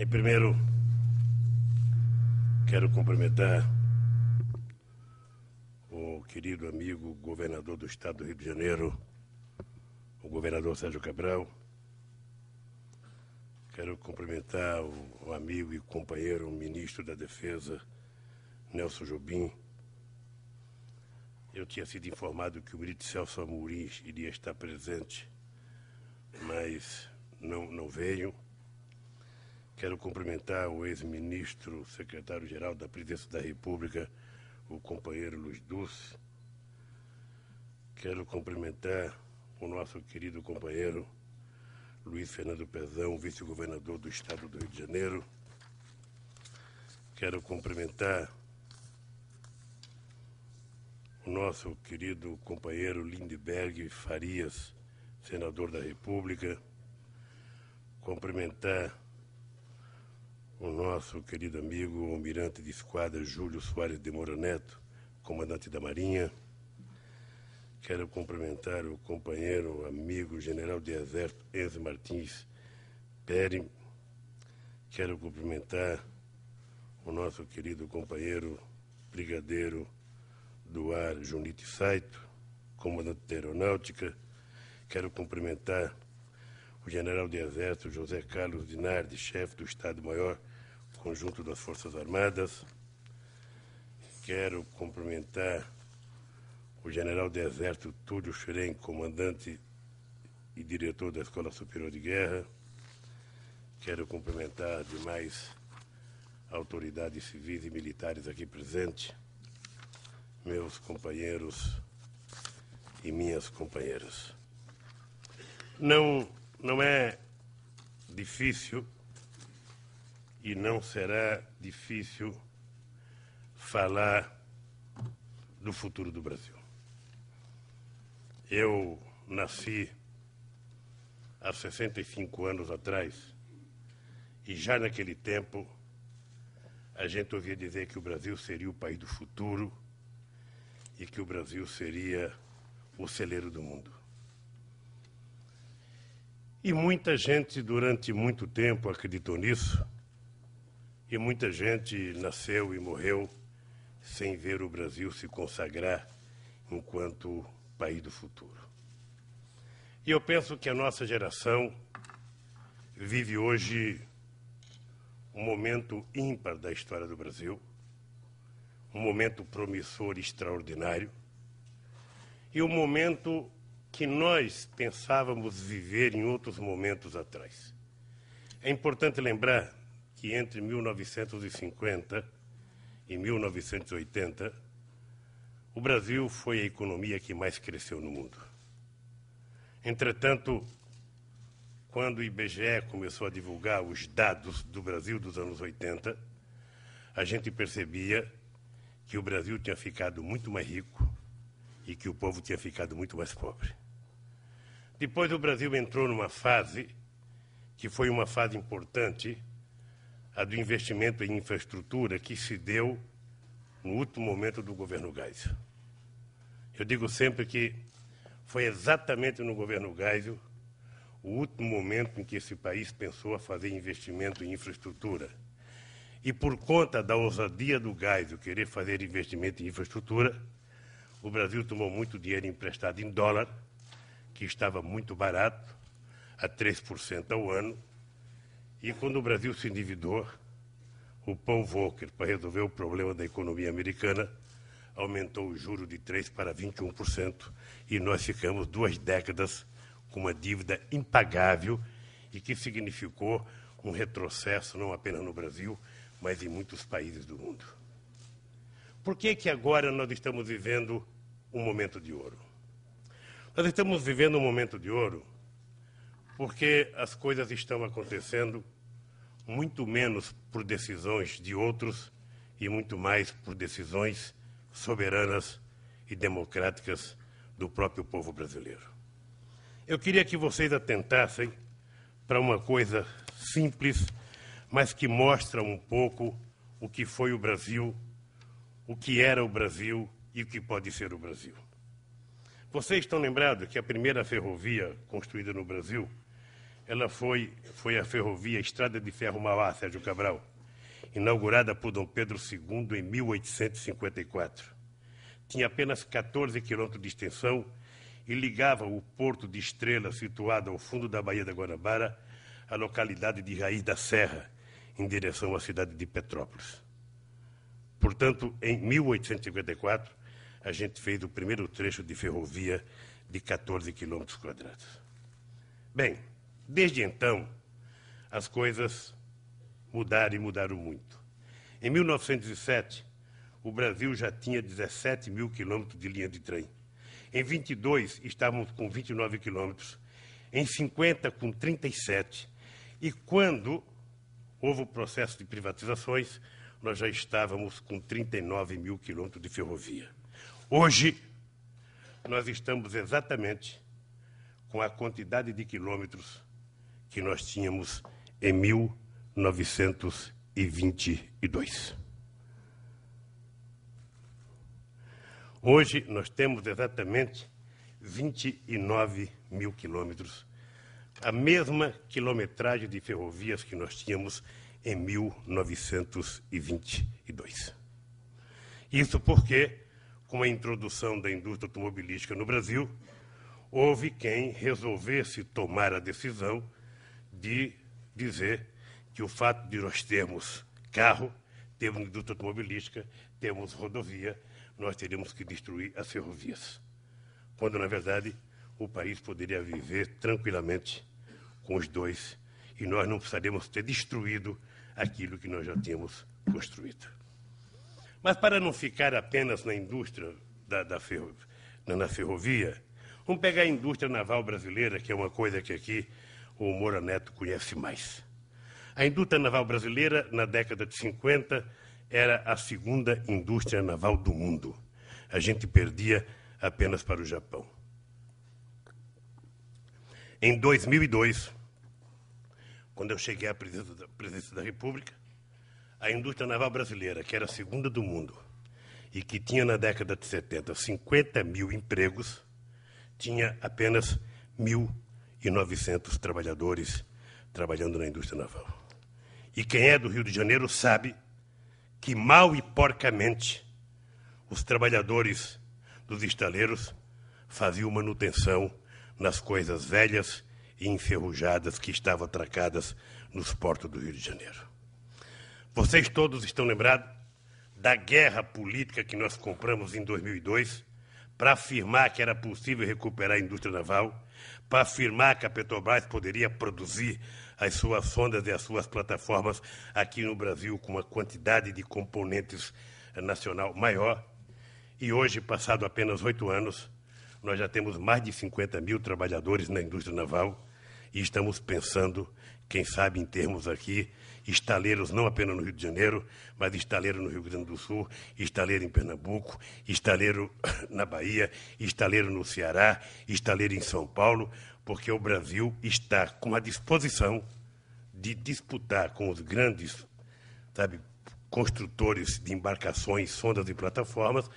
Em primeiro, quero cumprimentar o querido amigo governador do estado do Rio de Janeiro, o governador Sérgio Cabral. Quero cumprimentar o amigo e companheiro ministro da Defesa, Nelson Jobim. Eu tinha sido informado que o ministro Celso Amorim iria estar presente, mas não, não veio. Quero cumprimentar o ex-ministro, secretário-geral da Presidência da República, o companheiro Luiz Dulce. Quero cumprimentar o nosso querido companheiro Luiz Fernando Pezão, vice-governador do Estado do Rio de Janeiro. Quero cumprimentar o nosso querido companheiro Lindbergh Farias, senador da República. Cumprimentar o nosso querido amigo almirante de esquadra Júlio Soares de Moroneto, comandante da Marinha. Quero cumprimentar o companheiro, amigo, general de exército Enzo Martins Pérez. Quero cumprimentar o nosso querido companheiro brigadeiro do ar Junito Saito, comandante da aeronáutica. Quero cumprimentar o general de exército José Carlos Dinardi, chefe do Estado-Maior conjunto das Forças Armadas. Quero cumprimentar o General de Exército Túlio Xeren, comandante e diretor da Escola Superior de Guerra. Quero cumprimentar demais autoridades civis e militares aqui presentes, meus companheiros e minhas companheiras. Não, não é difícil e não será difícil falar do futuro do Brasil. Eu nasci há 65 anos atrás e já naquele tempo a gente ouvia dizer que o Brasil seria o país do futuro e que o Brasil seria o celeiro do mundo. E muita gente durante muito tempo acreditou nisso e muita gente nasceu e morreu sem ver o Brasil se consagrar enquanto país do futuro. E eu penso que a nossa geração vive hoje um momento ímpar da história do Brasil, um momento promissor extraordinário e um momento que nós pensávamos viver em outros momentos atrás. É importante lembrar que entre 1950 e 1980, o Brasil foi a economia que mais cresceu no mundo. Entretanto, quando o IBGE começou a divulgar os dados do Brasil dos anos 80, a gente percebia que o Brasil tinha ficado muito mais rico e que o povo tinha ficado muito mais pobre. Depois o Brasil entrou numa fase que foi uma fase importante a do investimento em infraestrutura que se deu no último momento do governo Geisel. Eu digo sempre que foi exatamente no governo Geisel o último momento em que esse país pensou a fazer investimento em infraestrutura. E por conta da ousadia do Geisel querer fazer investimento em infraestrutura, o Brasil tomou muito dinheiro emprestado em dólar, que estava muito barato, a 3% ao ano, e quando o Brasil se endividou, o Paul Volcker, para resolver o problema da economia americana, aumentou o juro de 3% para 21% e nós ficamos duas décadas com uma dívida impagável e que significou um retrocesso não apenas no Brasil, mas em muitos países do mundo. Por que, que agora nós estamos vivendo um momento de ouro? Nós estamos vivendo um momento de ouro porque as coisas estão acontecendo muito menos por decisões de outros e muito mais por decisões soberanas e democráticas do próprio povo brasileiro. Eu queria que vocês atentassem para uma coisa simples, mas que mostra um pouco o que foi o Brasil, o que era o Brasil e o que pode ser o Brasil. Vocês estão lembrados que a primeira ferrovia construída no Brasil ela foi, foi a ferrovia Estrada de Ferro Mauá, Sérgio Cabral, inaugurada por Dom Pedro II em 1854. Tinha apenas 14 quilômetros de extensão e ligava o porto de Estrela, situado ao fundo da Baía da Guanabara, à localidade de Raiz da Serra, em direção à cidade de Petrópolis. Portanto, em 1854, a gente fez o primeiro trecho de ferrovia de 14 quilômetros quadrados. Bem, Desde então, as coisas mudaram e mudaram muito. Em 1907, o Brasil já tinha 17 mil quilômetros de linha de trem. Em 22, estávamos com 29 quilômetros. Em 50, com 37. E quando houve o processo de privatizações, nós já estávamos com 39 mil quilômetros de ferrovia. Hoje, nós estamos exatamente com a quantidade de quilômetros que nós tínhamos em 1922. Hoje nós temos exatamente 29 mil quilômetros, a mesma quilometragem de ferrovias que nós tínhamos em 1922. Isso porque, com a introdução da indústria automobilística no Brasil, houve quem resolvesse tomar a decisão de dizer que o fato de nós termos carro, temos indústria automobilística, temos rodovia, nós teríamos que destruir as ferrovias. Quando, na verdade, o país poderia viver tranquilamente com os dois e nós não precisaríamos ter destruído aquilo que nós já tínhamos construído. Mas para não ficar apenas na indústria da, da ferro, na, na ferrovia, vamos pegar a indústria naval brasileira, que é uma coisa que aqui o Moura Neto conhece mais. A indústria naval brasileira, na década de 50, era a segunda indústria naval do mundo. A gente perdia apenas para o Japão. Em 2002, quando eu cheguei à presidência da República, a indústria naval brasileira, que era a segunda do mundo e que tinha na década de 70 50 mil empregos, tinha apenas mil e 900 trabalhadores trabalhando na indústria naval. E quem é do Rio de Janeiro sabe que, mal e porcamente, os trabalhadores dos estaleiros faziam manutenção nas coisas velhas e enferrujadas que estavam atracadas nos portos do Rio de Janeiro. Vocês todos estão lembrados da guerra política que nós compramos em 2002 para afirmar que era possível recuperar a indústria naval para afirmar que a Petrobras poderia produzir as suas sondas e as suas plataformas aqui no Brasil com uma quantidade de componentes nacional maior. E hoje, passado apenas oito anos, nós já temos mais de 50 mil trabalhadores na indústria naval e estamos pensando, quem sabe, em termos aqui estaleiros não apenas no Rio de Janeiro, mas estaleiro no Rio Grande do Sul, estaleiro em Pernambuco, estaleiro na Bahia, estaleiro no Ceará, estaleiro em São Paulo, porque o Brasil está com a disposição de disputar com os grandes, sabe, construtores de embarcações, sondas e plataformas,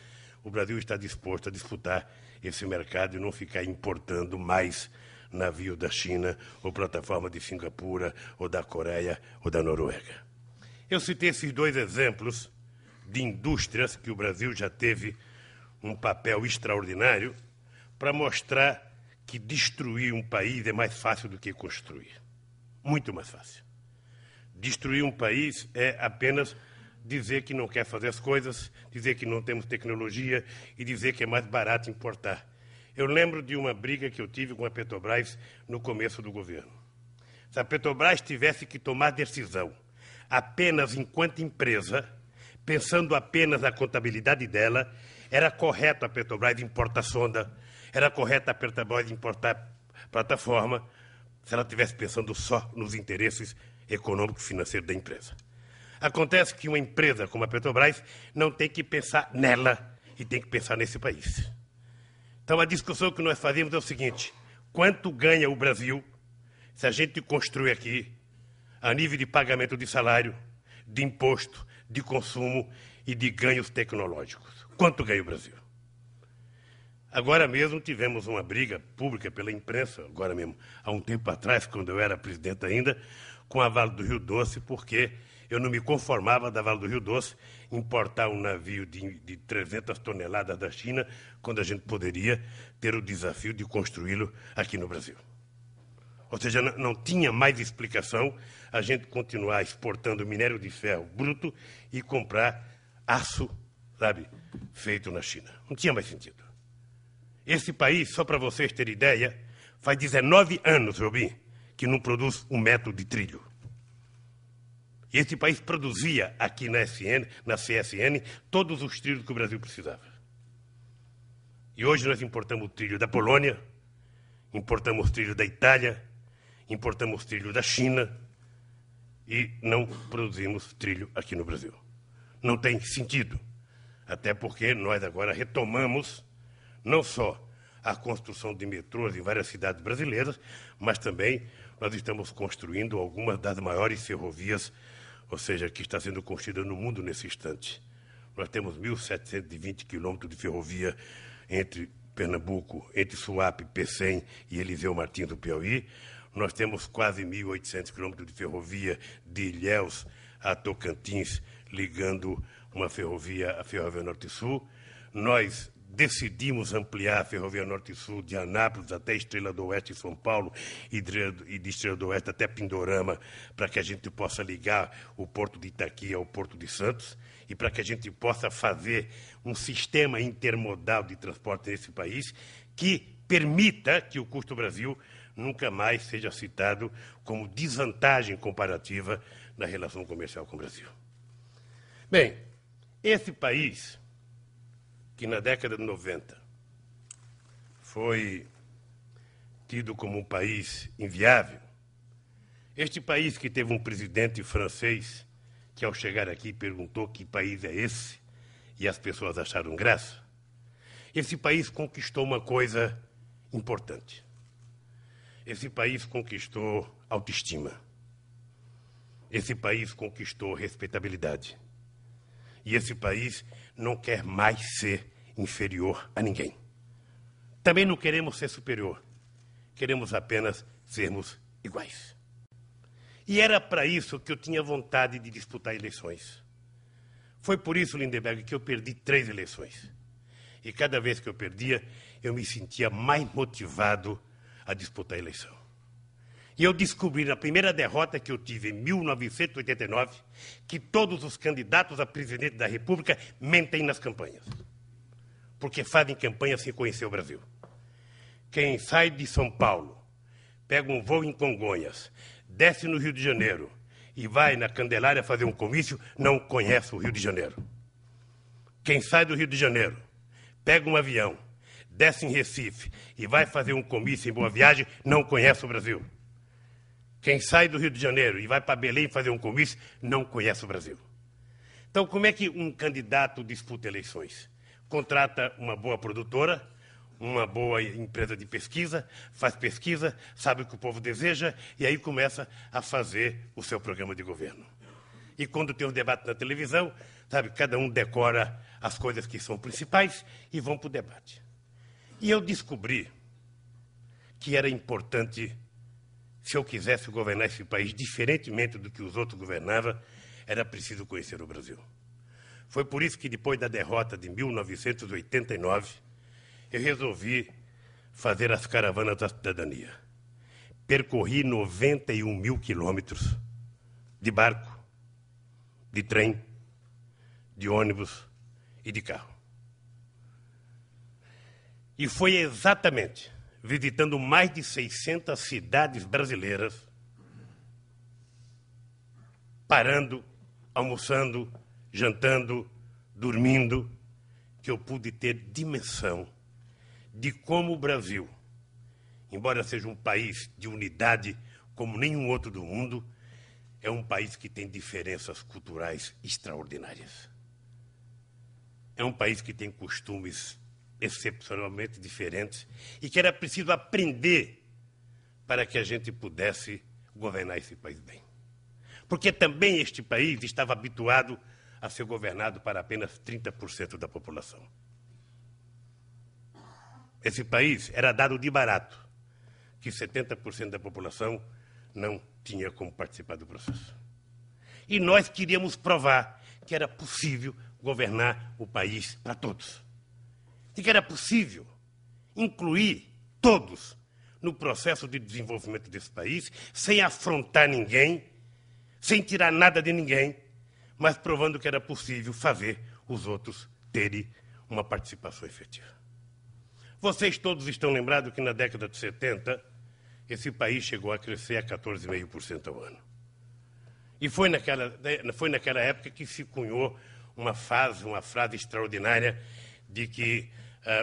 o Brasil está disposto a disputar esse mercado e não ficar importando mais navio da China, ou plataforma de Singapura, ou da Coreia, ou da Noruega. Eu citei esses dois exemplos de indústrias que o Brasil já teve um papel extraordinário para mostrar que destruir um país é mais fácil do que construir. Muito mais fácil. Destruir um país é apenas dizer que não quer fazer as coisas, dizer que não temos tecnologia e dizer que é mais barato importar. Eu lembro de uma briga que eu tive com a Petrobras no começo do governo. Se a Petrobras tivesse que tomar decisão apenas enquanto empresa, pensando apenas na contabilidade dela, era correto a Petrobras importar sonda, era correto a Petrobras importar plataforma, se ela estivesse pensando só nos interesses econômicos e financeiros da empresa. Acontece que uma empresa como a Petrobras não tem que pensar nela e tem que pensar nesse país. Então a discussão que nós fazemos é o seguinte: quanto ganha o Brasil se a gente construir aqui a nível de pagamento de salário, de imposto, de consumo e de ganhos tecnológicos? Quanto ganha o Brasil? Agora mesmo tivemos uma briga pública pela imprensa, agora mesmo, há um tempo atrás, quando eu era presidente ainda, com a Vale do Rio Doce, porque eu não me conformava da Vale do Rio Doce importar um navio de, de 300 toneladas da China, quando a gente poderia ter o desafio de construí-lo aqui no Brasil. Ou seja, não, não tinha mais explicação a gente continuar exportando minério de ferro bruto e comprar aço, sabe, feito na China. Não tinha mais sentido. Esse país, só para vocês terem ideia, faz 19 anos, Robin, que não produz um metro de trilho. E esse país produzia aqui na SN, na CSN, todos os trilhos que o Brasil precisava. E hoje nós importamos o trilho da Polônia, importamos o trilho da Itália, importamos o trilho da China e não produzimos trilho aqui no Brasil. Não tem sentido. Até porque nós agora retomamos não só a construção de metrôs em várias cidades brasileiras, mas também nós estamos construindo algumas das maiores ferrovias ou seja, que está sendo construída no mundo nesse instante. Nós temos 1.720 quilômetros de ferrovia entre Pernambuco, entre Suape, Pecém e Eliseu Martins do Piauí. Nós temos quase 1.800 quilômetros de ferrovia de Ilhéus a Tocantins, ligando uma ferrovia à Ferrovia Norte-Sul. Nós decidimos ampliar a Ferrovia Norte Sul de Anápolis até Estrela do Oeste em São Paulo e de Estrela do Oeste até Pindorama, para que a gente possa ligar o porto de Itaqui ao porto de Santos e para que a gente possa fazer um sistema intermodal de transporte nesse país que permita que o custo Brasil nunca mais seja citado como desvantagem comparativa na relação comercial com o Brasil. Bem, esse país que na década de 90 foi tido como um país inviável, este país que teve um presidente francês que, ao chegar aqui, perguntou que país é esse e as pessoas acharam graça, esse país conquistou uma coisa importante. Esse país conquistou autoestima. Esse país conquistou respeitabilidade. E esse país não quer mais ser inferior a ninguém. Também não queremos ser superior, queremos apenas sermos iguais. E era para isso que eu tinha vontade de disputar eleições. Foi por isso, Lindenberg, que eu perdi três eleições. E cada vez que eu perdia, eu me sentia mais motivado a disputar a eleição. E eu descobri na primeira derrota que eu tive em 1989 que todos os candidatos a presidente da República mentem nas campanhas porque fazem campanha sem conhecer o Brasil. Quem sai de São Paulo, pega um voo em Congonhas, desce no Rio de Janeiro e vai na Candelária fazer um comício, não conhece o Rio de Janeiro. Quem sai do Rio de Janeiro, pega um avião, desce em Recife e vai fazer um comício em Boa Viagem, não conhece o Brasil. Quem sai do Rio de Janeiro e vai para Belém fazer um comício, não conhece o Brasil. Então, como é que um candidato disputa eleições? contrata uma boa produtora, uma boa empresa de pesquisa, faz pesquisa, sabe o que o povo deseja e aí começa a fazer o seu programa de governo. E quando tem um debate na televisão, sabe, cada um decora as coisas que são principais e vão para o debate. E eu descobri que era importante, se eu quisesse governar esse país diferentemente do que os outros governavam, era preciso conhecer o Brasil. Foi por isso que, depois da derrota de 1989, eu resolvi fazer as caravanas da cidadania. Percorri 91 mil quilômetros de barco, de trem, de ônibus e de carro. E foi exatamente visitando mais de 600 cidades brasileiras, parando, almoçando, jantando, dormindo, que eu pude ter dimensão de como o Brasil, embora seja um país de unidade como nenhum outro do mundo, é um país que tem diferenças culturais extraordinárias. É um país que tem costumes excepcionalmente diferentes e que era preciso aprender para que a gente pudesse governar esse país bem. Porque também este país estava habituado a ser governado para apenas 30% da população. Esse país era dado de barato que 70% da população não tinha como participar do processo. E nós queríamos provar que era possível governar o país para todos. E que era possível incluir todos no processo de desenvolvimento desse país, sem afrontar ninguém, sem tirar nada de ninguém, mas provando que era possível fazer os outros terem uma participação efetiva. Vocês todos estão lembrados que na década de 70 esse país chegou a crescer a 14,5% ao ano. E foi naquela, né, foi naquela época que se cunhou uma fase, uma frase extraordinária de que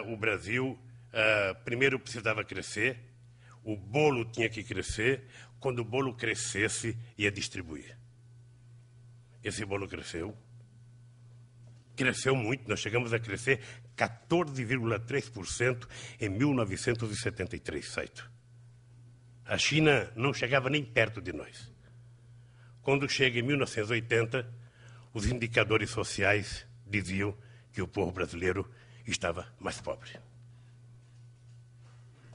uh, o Brasil uh, primeiro precisava crescer, o bolo tinha que crescer, quando o bolo crescesse, ia distribuir. Esse bolo cresceu. Cresceu muito, nós chegamos a crescer 14,3% em 1973, A China não chegava nem perto de nós. Quando chega em 1980, os indicadores sociais diziam que o povo brasileiro estava mais pobre.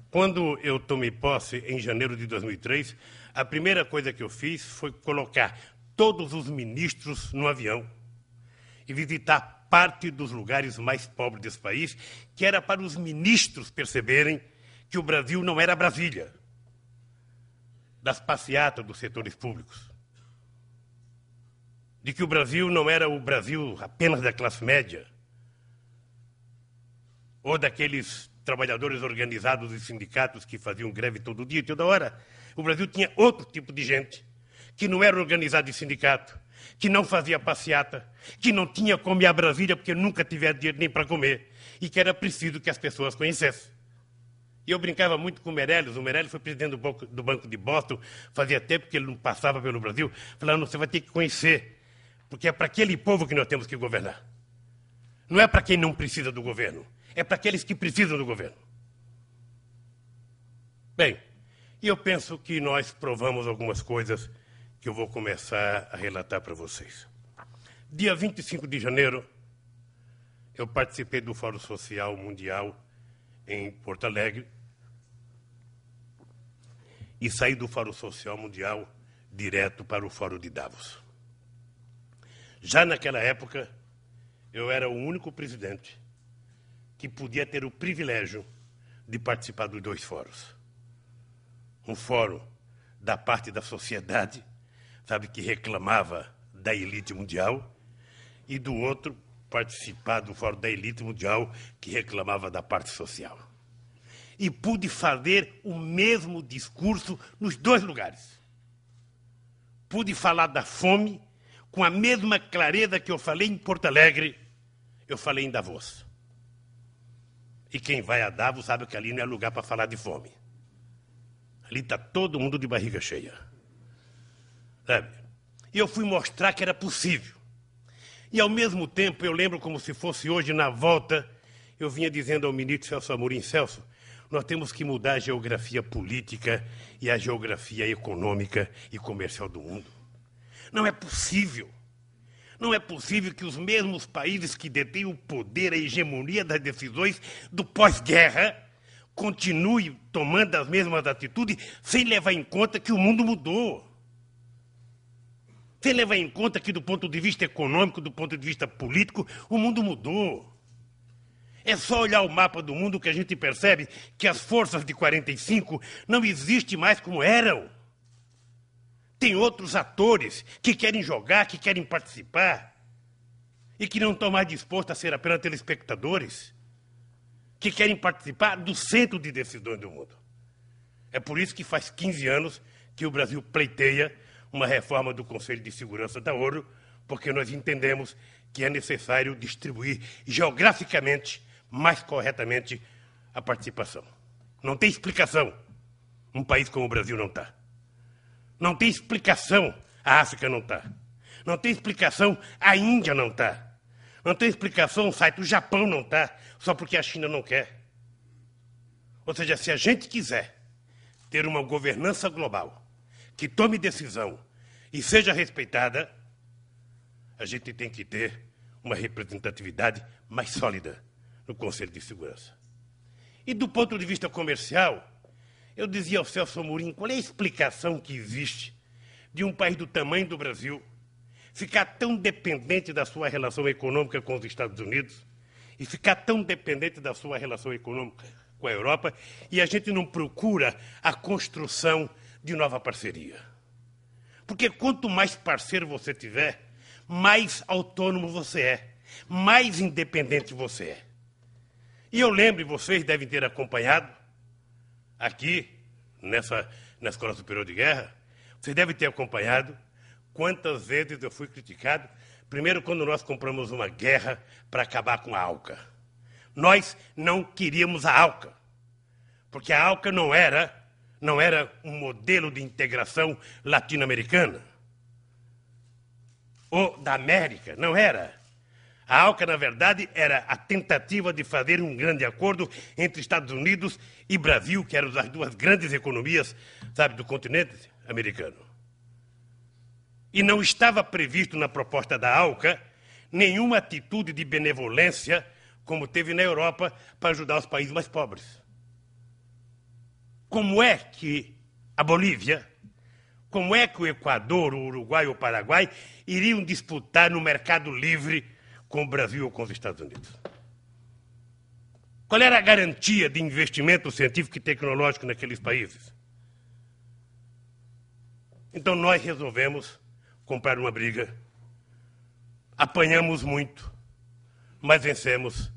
Quando eu tomei posse em janeiro de 2003, a primeira coisa que eu fiz foi colocar todos os ministros no avião e visitar parte dos lugares mais pobres desse país, que era para os ministros perceberem que o Brasil não era Brasília, das passeatas dos setores públicos, de que o Brasil não era o Brasil apenas da classe média ou daqueles trabalhadores organizados e sindicatos que faziam greve todo dia e toda hora. O Brasil tinha outro tipo de gente que não era organizado de sindicato, que não fazia passeata, que não tinha como ir à Brasília porque nunca tivera dinheiro nem para comer e que era preciso que as pessoas conhecessem. Eu brincava muito com o Meirelles. O Meirelles foi presidente do banco, do banco de Boston, fazia tempo que ele não passava pelo Brasil, falando: você vai ter que conhecer, porque é para aquele povo que nós temos que governar. Não é para quem não precisa do governo, é para aqueles que precisam do governo. Bem, eu penso que nós provamos algumas coisas que eu vou começar a relatar para vocês. Dia 25 de janeiro, eu participei do Fórum Social Mundial em Porto Alegre e saí do Fórum Social Mundial direto para o Fórum de Davos. Já naquela época, eu era o único presidente que podia ter o privilégio de participar dos dois fóruns. Um fórum da parte da sociedade sabe, que reclamava da elite mundial, e do outro participar do fórum da elite mundial, que reclamava da parte social. E pude fazer o mesmo discurso nos dois lugares. Pude falar da fome com a mesma clareza que eu falei em Porto Alegre, eu falei em Davos. E quem vai a Davos sabe que ali não é lugar para falar de fome. Ali está todo mundo de barriga cheia. E eu fui mostrar que era possível. E ao mesmo tempo, eu lembro como se fosse hoje, na volta, eu vinha dizendo ao ministro Celso Amorim Celso, nós temos que mudar a geografia política e a geografia econômica e comercial do mundo. Não é possível. Não é possível que os mesmos países que detêm o poder, a hegemonia das decisões do pós-guerra, continuem tomando as mesmas atitudes sem levar em conta que o mundo mudou. Você leva em conta que, do ponto de vista econômico, do ponto de vista político, o mundo mudou. É só olhar o mapa do mundo que a gente percebe que as forças de 45 não existem mais como eram. Tem outros atores que querem jogar, que querem participar e que não estão mais dispostos a ser apenas telespectadores, que querem participar do centro de decisões do mundo. É por isso que faz 15 anos que o Brasil pleiteia uma reforma do Conselho de Segurança da ONU, porque nós entendemos que é necessário distribuir geograficamente, mais corretamente, a participação. Não tem explicação um país como o Brasil não está. Não tem explicação a África não está. Não tem explicação a Índia não está. Não tem explicação o site do Japão não está, só porque a China não quer. Ou seja, se a gente quiser ter uma governança global que tome decisão e seja respeitada, a gente tem que ter uma representatividade mais sólida no Conselho de Segurança. E do ponto de vista comercial, eu dizia ao Celso Amorim qual é a explicação que existe de um país do tamanho do Brasil ficar tão dependente da sua relação econômica com os Estados Unidos e ficar tão dependente da sua relação econômica com a Europa e a gente não procura a construção de nova parceria. Porque quanto mais parceiro você tiver, mais autônomo você é, mais independente você é. E eu lembro, vocês devem ter acompanhado, aqui, nessa, na Escola Superior de Guerra, vocês devem ter acompanhado quantas vezes eu fui criticado. Primeiro, quando nós compramos uma guerra para acabar com a Alca. Nós não queríamos a Alca, porque a Alca não era não era um modelo de integração latino-americana? Ou da América? Não era. A ALCA, na verdade, era a tentativa de fazer um grande acordo entre Estados Unidos e Brasil, que eram as duas grandes economias, sabe, do continente americano. E não estava previsto na proposta da ALCA nenhuma atitude de benevolência, como teve na Europa, para ajudar os países mais pobres como é que a Bolívia, como é que o Equador, o Uruguai ou o Paraguai iriam disputar no mercado livre com o Brasil ou com os Estados Unidos? Qual era a garantia de investimento científico e tecnológico naqueles países? Então nós resolvemos comprar uma briga. Apanhamos muito, mas vencemos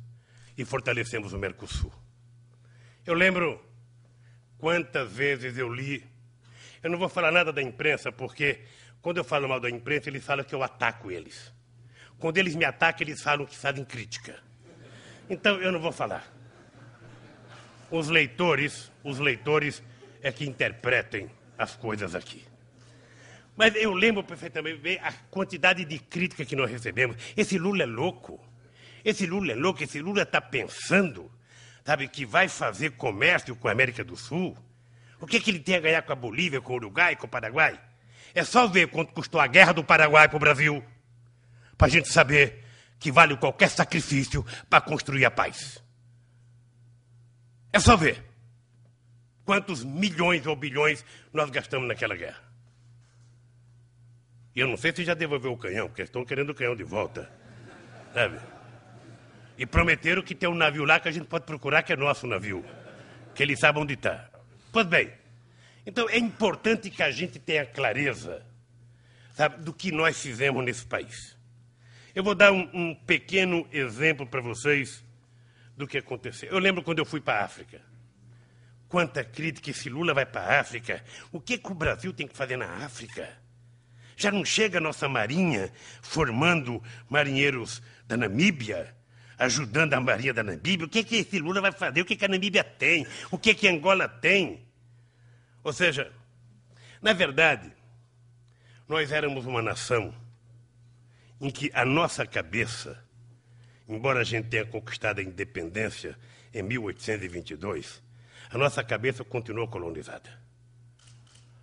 e fortalecemos o Mercosul. Eu lembro Quantas vezes eu li. Eu não vou falar nada da imprensa, porque quando eu falo mal da imprensa, eles falam que eu ataco eles. Quando eles me atacam, eles falam que fazem crítica. Então eu não vou falar. Os leitores, os leitores é que interpretem as coisas aqui. Mas eu lembro perfeitamente a quantidade de crítica que nós recebemos. Esse Lula é louco. Esse Lula é louco, esse Lula está pensando sabe, que vai fazer comércio com a América do Sul? O que, que ele tem a ganhar com a Bolívia, com o Uruguai, com o Paraguai? É só ver quanto custou a guerra do Paraguai para o Brasil, para a gente saber que vale qualquer sacrifício para construir a paz. É só ver quantos milhões ou bilhões nós gastamos naquela guerra. E eu não sei se já devolveu o canhão, porque estão querendo o canhão de volta. Sabe? E prometeram que tem um navio lá que a gente pode procurar, que é nosso navio. Que eles sabem onde está. Pois bem, então é importante que a gente tenha clareza sabe, do que nós fizemos nesse país. Eu vou dar um, um pequeno exemplo para vocês do que aconteceu. Eu lembro quando eu fui para a África. Quanta crítica se Lula vai para a África. O que, que o Brasil tem que fazer na África? Já não chega a nossa marinha formando marinheiros da Namíbia, ajudando a Maria da Namíbia. O que, é que esse Lula vai fazer? O que, é que a Namíbia tem? O que, é que Angola tem? Ou seja, na verdade, nós éramos uma nação em que a nossa cabeça, embora a gente tenha conquistado a independência em 1822, a nossa cabeça continuou colonizada.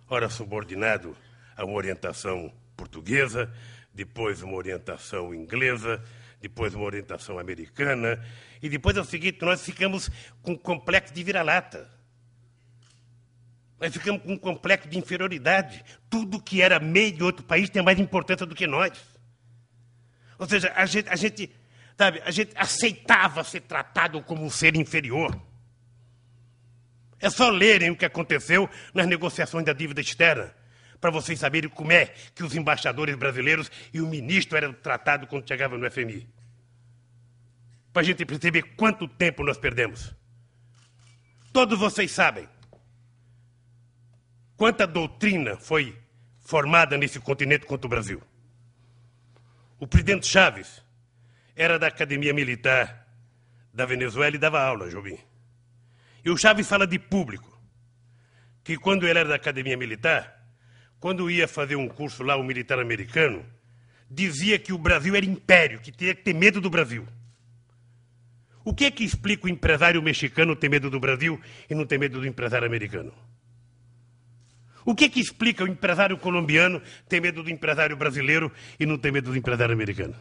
Ora subordinado a uma orientação portuguesa, depois uma orientação inglesa, depois uma orientação americana, e depois é o seguinte, nós ficamos com um complexo de vira-lata. Nós ficamos com um complexo de inferioridade. Tudo que era meio de outro país tem mais importância do que nós. Ou seja, a gente, a gente, sabe, a gente aceitava ser tratado como um ser inferior. É só lerem o que aconteceu nas negociações da dívida externa para vocês saberem como é que os embaixadores brasileiros e o ministro eram tratados quando chegavam no FMI. Para a gente perceber quanto tempo nós perdemos. Todos vocês sabem quanta doutrina foi formada nesse continente contra o Brasil. O presidente Chaves era da Academia Militar da Venezuela e dava aula, Jobim. E o Chaves fala de público, que quando ele era da Academia Militar, quando ia fazer um curso lá, um militar americano, dizia que o Brasil era império, que tinha que ter medo do Brasil. O que é que explica o empresário mexicano ter medo do Brasil e não ter medo do empresário americano? O que é que explica o empresário colombiano ter medo do empresário brasileiro e não ter medo do empresário americano?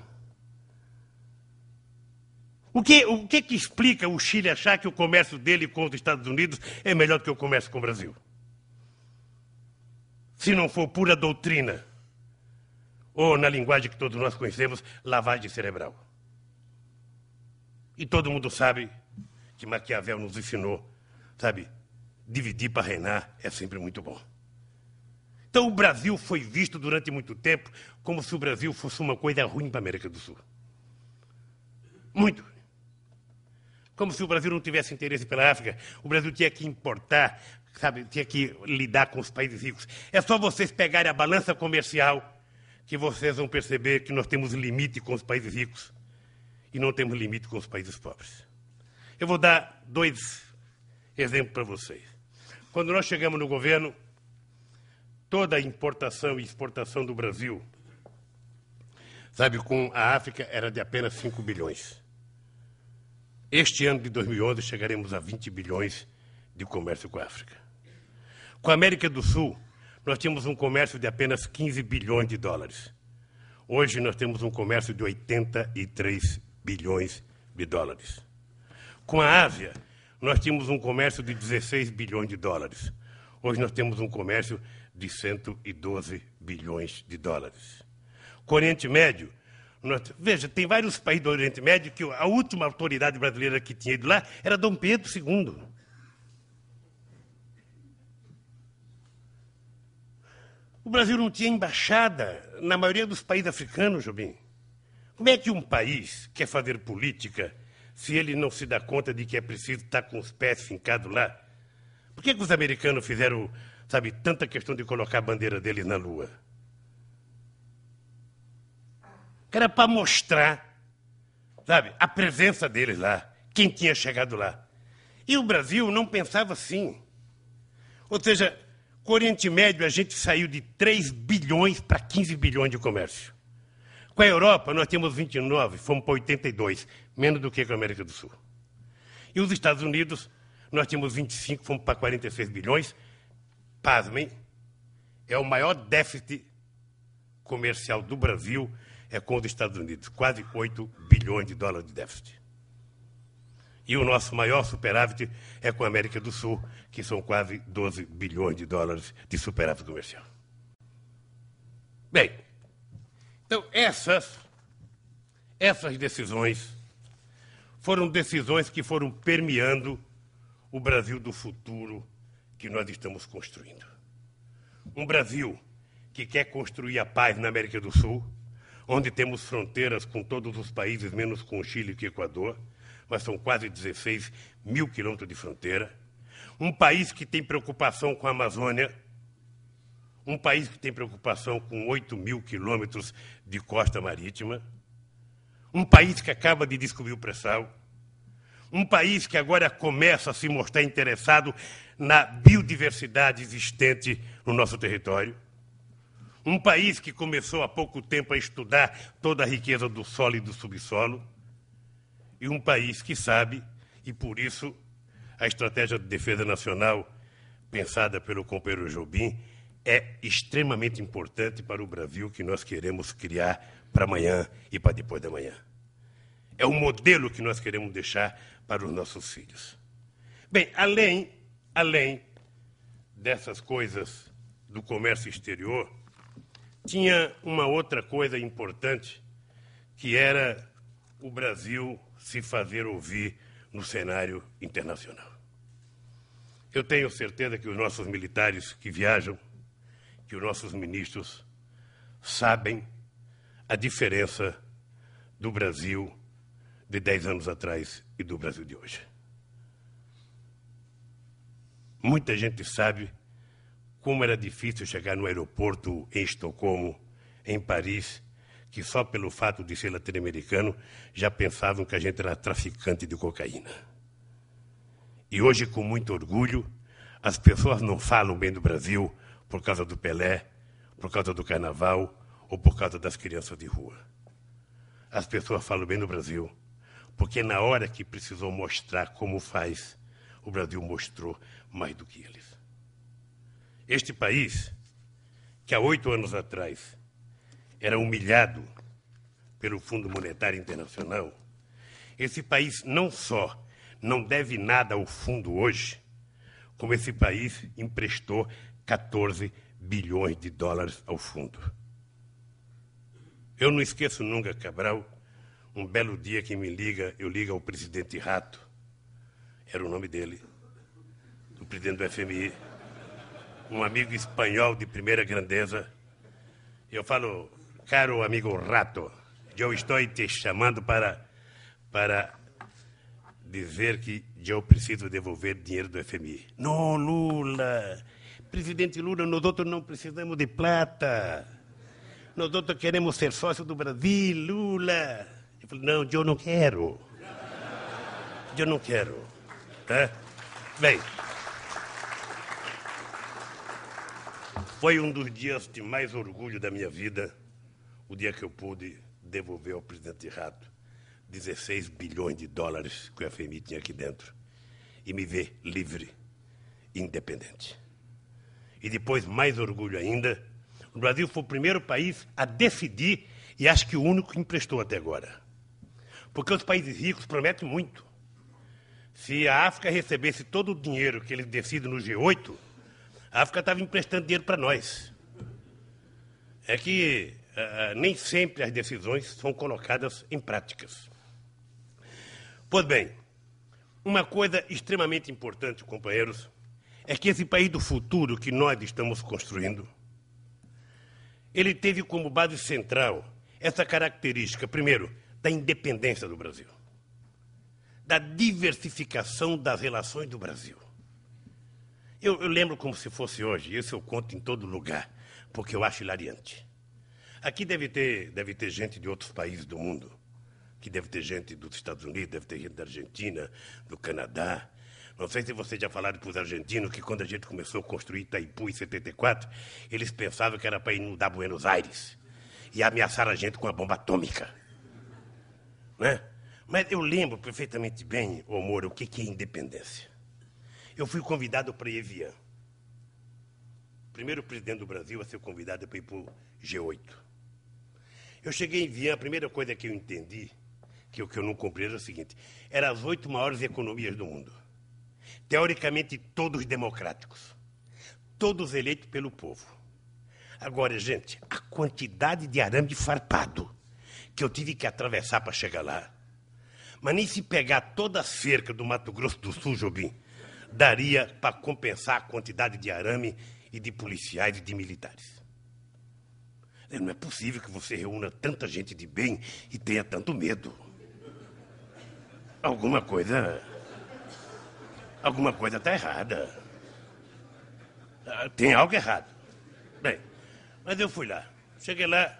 O que, o que é que explica o Chile achar que o comércio dele com os Estados Unidos é melhor do que o comércio com o Brasil? se não for pura doutrina, ou na linguagem que todos nós conhecemos, lavagem cerebral. E todo mundo sabe que Maquiavel nos ensinou, sabe? Dividir para reinar é sempre muito bom. Então o Brasil foi visto durante muito tempo como se o Brasil fosse uma coisa ruim para a América do Sul. Muito. Como se o Brasil não tivesse interesse pela África, o Brasil tinha que importar sabe, tinha que lidar com os países ricos. É só vocês pegarem a balança comercial que vocês vão perceber que nós temos limite com os países ricos e não temos limite com os países pobres. Eu vou dar dois exemplos para vocês. Quando nós chegamos no governo, toda a importação e exportação do Brasil, sabe, com a África era de apenas 5 bilhões. Este ano de 2011 chegaremos a 20 bilhões de comércio com a África. Com a América do Sul, nós tínhamos um comércio de apenas 15 bilhões de dólares. Hoje nós temos um comércio de 83 bilhões de dólares. Com a Ásia, nós tínhamos um comércio de 16 bilhões de dólares. Hoje nós temos um comércio de 112 bilhões de dólares. Com o Oriente Médio, Veja, tem vários países do Oriente Médio que a última autoridade brasileira que tinha ido lá era Dom Pedro II. O Brasil não tinha embaixada na maioria dos países africanos, Jobim. Como é que um país quer fazer política se ele não se dá conta de que é preciso estar tá com os pés fincados lá? Por que, que os americanos fizeram, sabe, tanta questão de colocar a bandeira deles na lua? Era para mostrar, sabe, a presença deles lá, quem tinha chegado lá. E o Brasil não pensava assim. Ou seja, com o Oriente Médio, a gente saiu de 3 bilhões para 15 bilhões de comércio. Com a Europa, nós temos 29, fomos para 82, menos do que com a América do Sul. E os Estados Unidos, nós temos 25, fomos para 46 bilhões. Pasmem, é o maior déficit comercial do Brasil é com os Estados Unidos, quase 8 bilhões de dólares de déficit. E o nosso maior superávit é com a América do Sul, que são quase 12 bilhões de dólares de superávit comercial. Bem, então essas, essas decisões foram decisões que foram permeando o Brasil do futuro que nós estamos construindo. Um Brasil que quer construir a paz na América do Sul, onde temos fronteiras com todos os países, menos com o Chile e o Equador mas são quase 16 mil quilômetros de fronteira. Um país que tem preocupação com a Amazônia, um país que tem preocupação com 8 mil quilômetros de costa marítima, um país que acaba de descobrir o pré-sal, um país que agora começa a se mostrar interessado na biodiversidade existente no nosso território, um país que começou há pouco tempo a estudar toda a riqueza do solo e do subsolo, e um país que sabe, e por isso a estratégia de defesa nacional pensada pelo companheiro Jobim é extremamente importante para o Brasil que nós queremos criar para amanhã e para depois da manhã. É o modelo que nós queremos deixar para os nossos filhos. Bem, além, além dessas coisas do comércio exterior, tinha uma outra coisa importante que era o Brasil se fazer ouvir no cenário internacional. Eu tenho certeza que os nossos militares que viajam, que os nossos ministros sabem a diferença do Brasil de 10 anos atrás e do Brasil de hoje. Muita gente sabe como era difícil chegar no aeroporto em Estocolmo, em Paris, que só pelo fato de ser latino-americano já pensavam que a gente era traficante de cocaína. E hoje, com muito orgulho, as pessoas não falam bem do Brasil por causa do Pelé, por causa do carnaval ou por causa das crianças de rua. As pessoas falam bem do Brasil porque, na hora que precisou mostrar como faz, o Brasil mostrou mais do que eles. Este país, que há oito anos atrás era humilhado pelo Fundo Monetário Internacional, esse país não só não deve nada ao fundo hoje, como esse país emprestou 14 bilhões de dólares ao fundo. Eu não esqueço nunca, Cabral, um belo dia que me liga, eu ligo ao presidente Rato, era o nome dele, do presidente do FMI, um amigo espanhol de primeira grandeza. Eu falo, Caro amigo Rato, eu estou te chamando para, para dizer que eu preciso devolver dinheiro do FMI. Não, Lula. Presidente Lula, nós outros não precisamos de plata. Nós outros queremos ser sócio do Brasil, Lula. Eu falei, não, eu não quero. Eu não quero. Tá? Bem, foi um dos dias de mais orgulho da minha vida o dia que eu pude devolver ao presidente Rato 16 bilhões de dólares que o FMI tinha aqui dentro e me ver livre, independente. E depois, mais orgulho ainda, o Brasil foi o primeiro país a decidir e acho que o único que emprestou até agora. Porque os países ricos prometem muito. Se a África recebesse todo o dinheiro que eles decidem no G8, a África estava emprestando dinheiro para nós. É que eh, eh, nem sempre as decisões são colocadas em práticas. Pois bem, uma coisa extremamente importante, companheiros, é que esse país do futuro que nós estamos construindo, ele teve como base central essa característica, primeiro, da independência do Brasil, da diversificação das relações do Brasil. Eu, eu lembro como se fosse hoje, isso eu conto em todo lugar, porque eu acho hilariante. Aqui deve ter, deve ter gente de outros países do mundo. Aqui deve ter gente dos Estados Unidos, deve ter gente da Argentina, do Canadá. Não sei se vocês já falaram para os argentinos que quando a gente começou a construir Itaipu em 74, eles pensavam que era para inundar Buenos Aires e ameaçar a gente com a bomba atômica. Né? Mas eu lembro perfeitamente bem, ô Moro, o que, que é independência. Eu fui convidado para Evian. Primeiro presidente do Brasil a ser convidado para ir para o G8. Eu cheguei em Vian, a primeira coisa que eu entendi, que o que eu não compreendi, era o seguinte: eram as oito maiores economias do mundo. Teoricamente, todos democráticos. Todos eleitos pelo povo. Agora, gente, a quantidade de arame farpado que eu tive que atravessar para chegar lá. Mas nem se pegar toda a cerca do Mato Grosso do Sul, Jobim, daria para compensar a quantidade de arame e de policiais e de militares. É, não é possível que você reúna tanta gente de bem e tenha tanto medo. Alguma coisa. Alguma coisa está errada. Ah, tem algo errado. Bem, mas eu fui lá. Cheguei lá,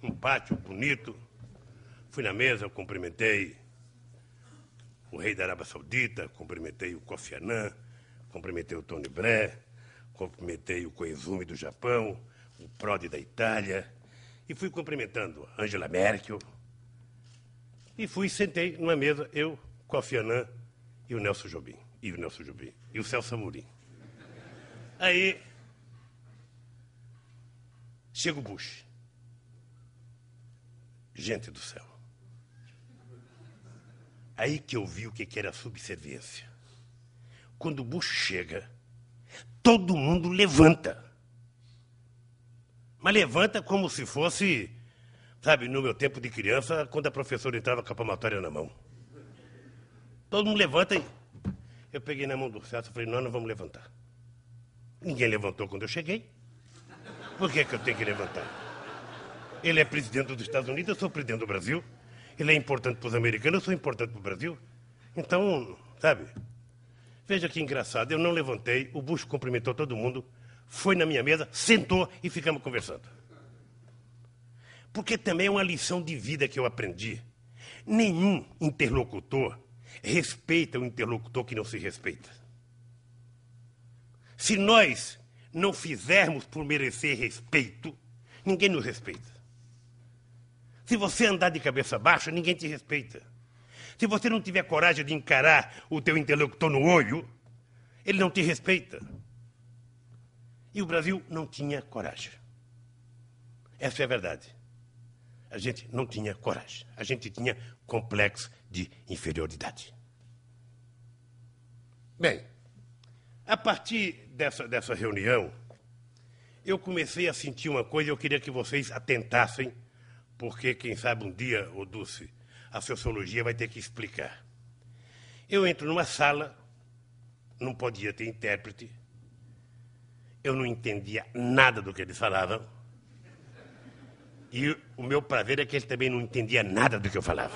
um pátio bonito. Fui na mesa, cumprimentei o rei da Arábia Saudita, cumprimentei o Kofi Annan, cumprimentei o Tony Blair, cumprimentei o Koizumi do Japão, o Prodi da Itália, e fui cumprimentando Angela Merkel. E fui sentei numa mesa, eu, Kofi Annan e o Nelson Jobim. E o Nelson Jobim. E o Celso Amorim. Aí chega o Bush. Gente do céu. Aí que eu vi o que era subserviência. Quando o Bush chega, todo mundo levanta. Mas levanta como se fosse, sabe, no meu tempo de criança, quando a professora entrava com a palmatória na mão. Todo mundo levanta e. Eu peguei na mão do Celso e falei: Nós não vamos levantar. Ninguém levantou quando eu cheguei. Por que, é que eu tenho que levantar? Ele é presidente dos Estados Unidos, eu sou presidente do Brasil. Ele é importante para os americanos, eu sou importante para o Brasil. Então, sabe? Veja que engraçado, eu não levantei, o Bush cumprimentou todo mundo, foi na minha mesa, sentou e ficamos conversando. Porque também é uma lição de vida que eu aprendi. Nenhum interlocutor respeita o interlocutor que não se respeita. Se nós não fizermos por merecer respeito, ninguém nos respeita. Se você andar de cabeça baixa, ninguém te respeita. Se você não tiver coragem de encarar o teu interlocutor no olho, ele não te respeita. E o Brasil não tinha coragem. Essa é a verdade. A gente não tinha coragem. A gente tinha complexo de inferioridade. Bem, a partir dessa, dessa reunião, eu comecei a sentir uma coisa e eu queria que vocês atentassem, porque quem sabe um dia, ô Dulce, a sociologia vai ter que explicar. Eu entro numa sala, não podia ter intérprete, eu não entendia nada do que eles falavam. E o meu prazer é que ele também não entendia nada do que eu falava.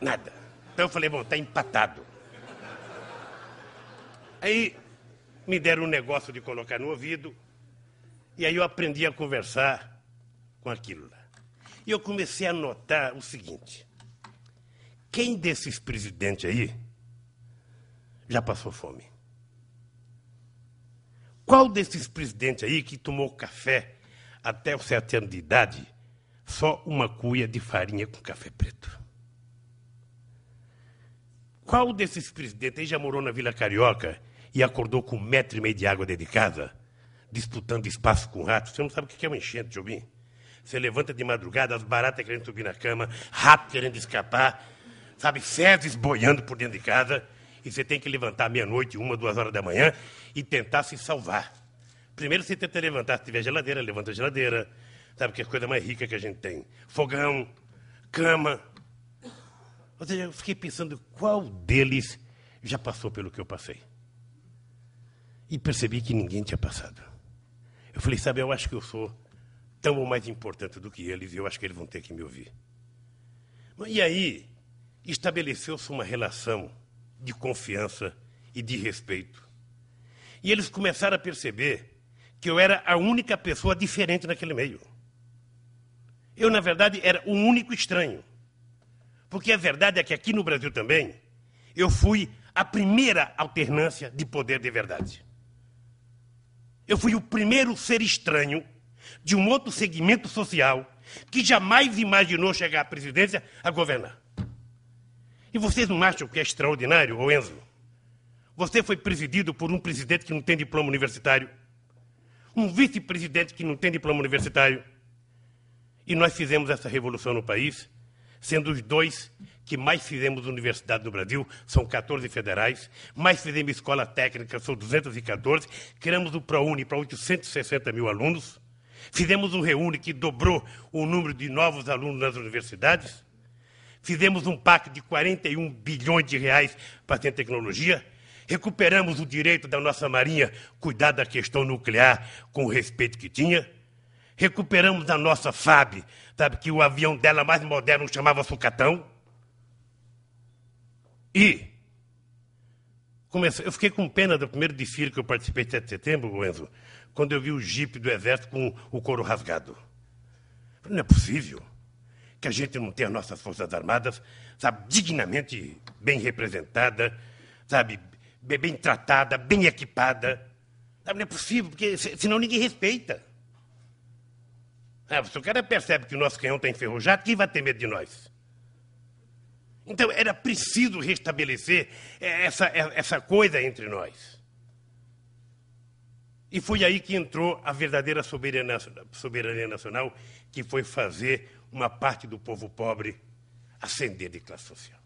Nada. Então eu falei, bom, está empatado. Aí me deram um negócio de colocar no ouvido, e aí eu aprendi a conversar com aquilo lá. E eu comecei a notar o seguinte: quem desses presidentes aí já passou fome? Qual desses presidentes aí que tomou café até os sete anos de idade, só uma cuia de farinha com café preto? Qual desses presidentes aí já morou na Vila Carioca e acordou com um metro e meio de água dentro de casa, disputando espaço com rato? Você não sabe o que é uma enchente, Jobim? Você levanta de madrugada, as baratas querendo subir na cama, rato querendo escapar, sabe, fezes boiando por dentro de casa e você tem que levantar meia-noite, uma, duas horas da manhã e tentar se salvar. Primeiro você tenta levantar, se tiver geladeira, levanta a geladeira, sabe, que é a coisa mais rica que a gente tem. Fogão, cama. Ou seja, eu fiquei pensando qual deles já passou pelo que eu passei. E percebi que ninguém tinha passado. Eu falei, sabe, eu acho que eu sou tão ou mais importante do que eles e eu acho que eles vão ter que me ouvir. E aí, estabeleceu-se uma relação de confiança e de respeito. E eles começaram a perceber que eu era a única pessoa diferente naquele meio. Eu, na verdade, era o único estranho. Porque a verdade é que aqui no Brasil também, eu fui a primeira alternância de poder de verdade. Eu fui o primeiro ser estranho de um outro segmento social que jamais imaginou chegar à presidência a governar. E vocês não acham que é extraordinário, ô Enzo? Você foi presidido por um presidente que não tem diploma universitário, um vice-presidente que não tem diploma universitário. E nós fizemos essa revolução no país, sendo os dois que mais fizemos universidade no Brasil, são 14 federais, mais fizemos escola técnica, são 214, criamos o ProUni para 860 mil alunos, fizemos o Reúne, que dobrou o número de novos alunos nas universidades, Fizemos um pacto de 41 bilhões de reais para ter tecnologia. Recuperamos o direito da nossa Marinha cuidar da questão nuclear com o respeito que tinha. Recuperamos a nossa FAB, sabe que o avião dela mais moderno chamava Sucatão. E comecei, eu fiquei com pena do primeiro desfile que eu participei de 7 de setembro, Enzo, quando eu vi o jipe do exército com o couro rasgado. Não é possível que a gente não tem as nossas Forças Armadas, sabe, dignamente bem representada, sabe, bem tratada, bem equipada. Sabe, não é possível, porque senão ninguém respeita. Ah, se o cara percebe que o nosso canhão está enferrujado, quem vai ter medo de nós? Então era preciso restabelecer essa, essa coisa entre nós. E foi aí que entrou a verdadeira soberania, soberania nacional, que foi fazer uma parte do povo pobre ascender de classe social.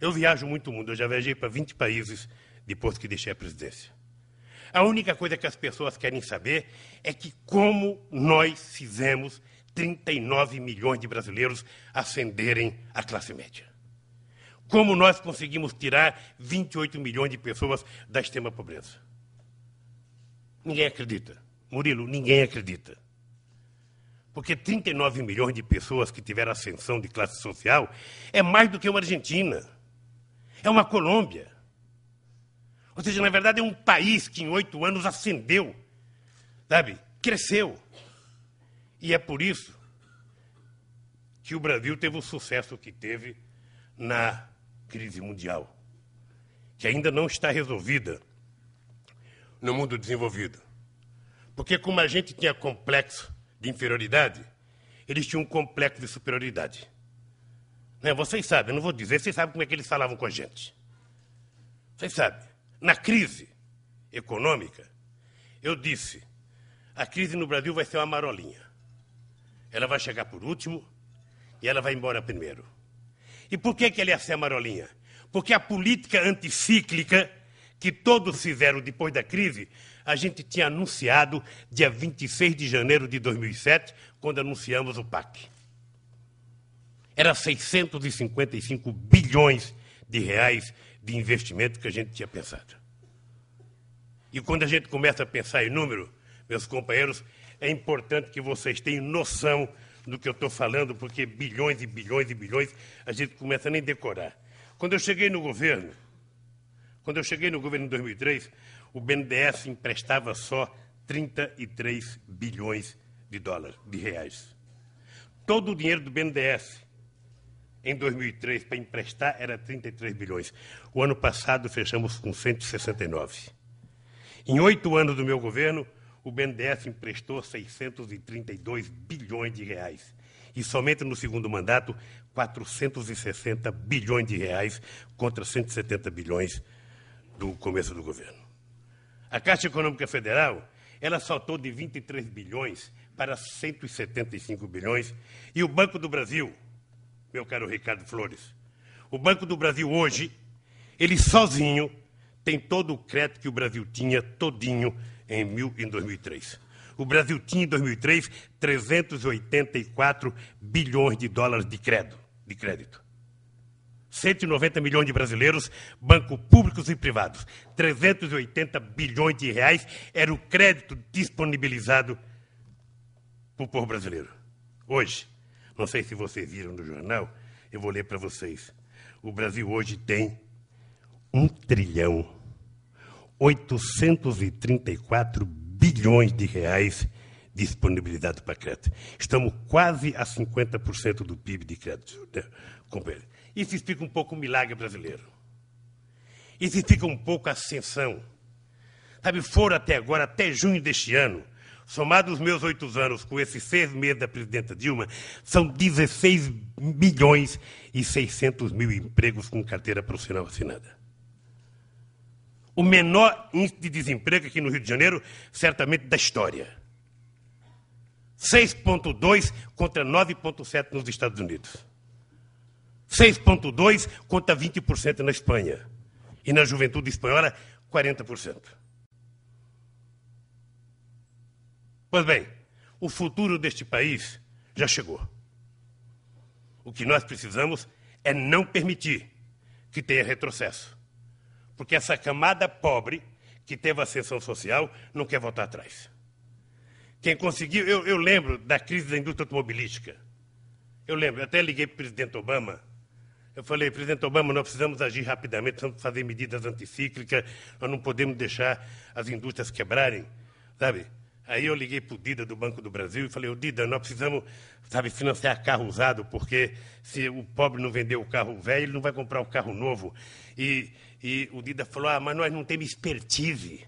Eu viajo muito mundo, eu já viajei para 20 países depois que deixei a presidência. A única coisa que as pessoas querem saber é que como nós fizemos 39 milhões de brasileiros ascenderem à classe média. Como nós conseguimos tirar 28 milhões de pessoas da extrema pobreza. Ninguém acredita. Murilo, ninguém acredita. Porque 39 milhões de pessoas que tiveram ascensão de classe social é mais do que uma Argentina, é uma Colômbia. Ou seja, na verdade, é um país que em oito anos ascendeu, sabe? Cresceu. E é por isso que o Brasil teve o sucesso que teve na crise mundial, que ainda não está resolvida no mundo desenvolvido. Porque como a gente tinha complexo de inferioridade, eles tinham um complexo de superioridade. Né? Vocês sabem, eu não vou dizer, vocês sabem como é que eles falavam com a gente. Vocês sabem, na crise econômica, eu disse, a crise no Brasil vai ser uma marolinha. Ela vai chegar por último e ela vai embora primeiro. E por que, que ela ia ser a marolinha? Porque a política anticíclica que todos fizeram depois da crise, a gente tinha anunciado dia 26 de janeiro de 2007, quando anunciamos o PAC. Era 655 bilhões de reais de investimento que a gente tinha pensado. E quando a gente começa a pensar em número, meus companheiros, é importante que vocês tenham noção do que eu estou falando, porque bilhões e bilhões e bilhões a gente começa a nem decorar. Quando eu cheguei no governo, quando eu cheguei no governo em 2003, o BNDES emprestava só 33 bilhões de dólares, de reais. Todo o dinheiro do BNDES em 2003 para emprestar era 33 bilhões. O ano passado fechamos com 169. Em oito anos do meu governo, o BNDES emprestou 632 bilhões de reais. E somente no segundo mandato, 460 bilhões de reais contra 170 bilhões do começo do governo. A Caixa Econômica Federal, ela saltou de 23 bilhões para 175 bilhões e o Banco do Brasil, meu caro Ricardo Flores, o Banco do Brasil hoje, ele sozinho tem todo o crédito que o Brasil tinha todinho em, mil, em 2003. O Brasil tinha, em 2003, 384 bilhões de dólares de crédito. De crédito. 190 milhões de brasileiros, bancos públicos e privados. 380 bilhões de reais era o crédito disponibilizado para o povo brasileiro. Hoje, não sei se vocês viram no jornal, eu vou ler para vocês. O Brasil hoje tem 1 trilhão 834 bilhões de reais disponibilizado para crédito. Estamos quase a 50% do PIB de crédito. Né? Isso explica um pouco o milagre brasileiro. Isso explica um pouco a ascensão. Sabe, foram até agora, até junho deste ano, somados os meus oito anos com esses seis meses da presidenta Dilma, são 16 milhões e 600 mil empregos com carteira profissional assinada. O menor índice de desemprego aqui no Rio de Janeiro, certamente da história. 6,2 contra 9,7 nos Estados Unidos. 6,2% contra 20% na Espanha. E na juventude espanhola, 40%. Pois bem, o futuro deste país já chegou. O que nós precisamos é não permitir que tenha retrocesso. Porque essa camada pobre que teve ascensão social não quer voltar atrás. Quem conseguiu, eu, eu lembro da crise da indústria automobilística. Eu lembro, até liguei para o presidente Obama eu falei, presidente Obama, nós precisamos agir rapidamente, precisamos fazer medidas anticíclicas, nós não podemos deixar as indústrias quebrarem, sabe? Aí eu liguei para o Dida do Banco do Brasil e falei, Dida, nós precisamos, sabe, financiar carro usado, porque se o pobre não vender o carro velho, ele não vai comprar o carro novo. E, e o Dida falou, ah, mas nós não temos expertise.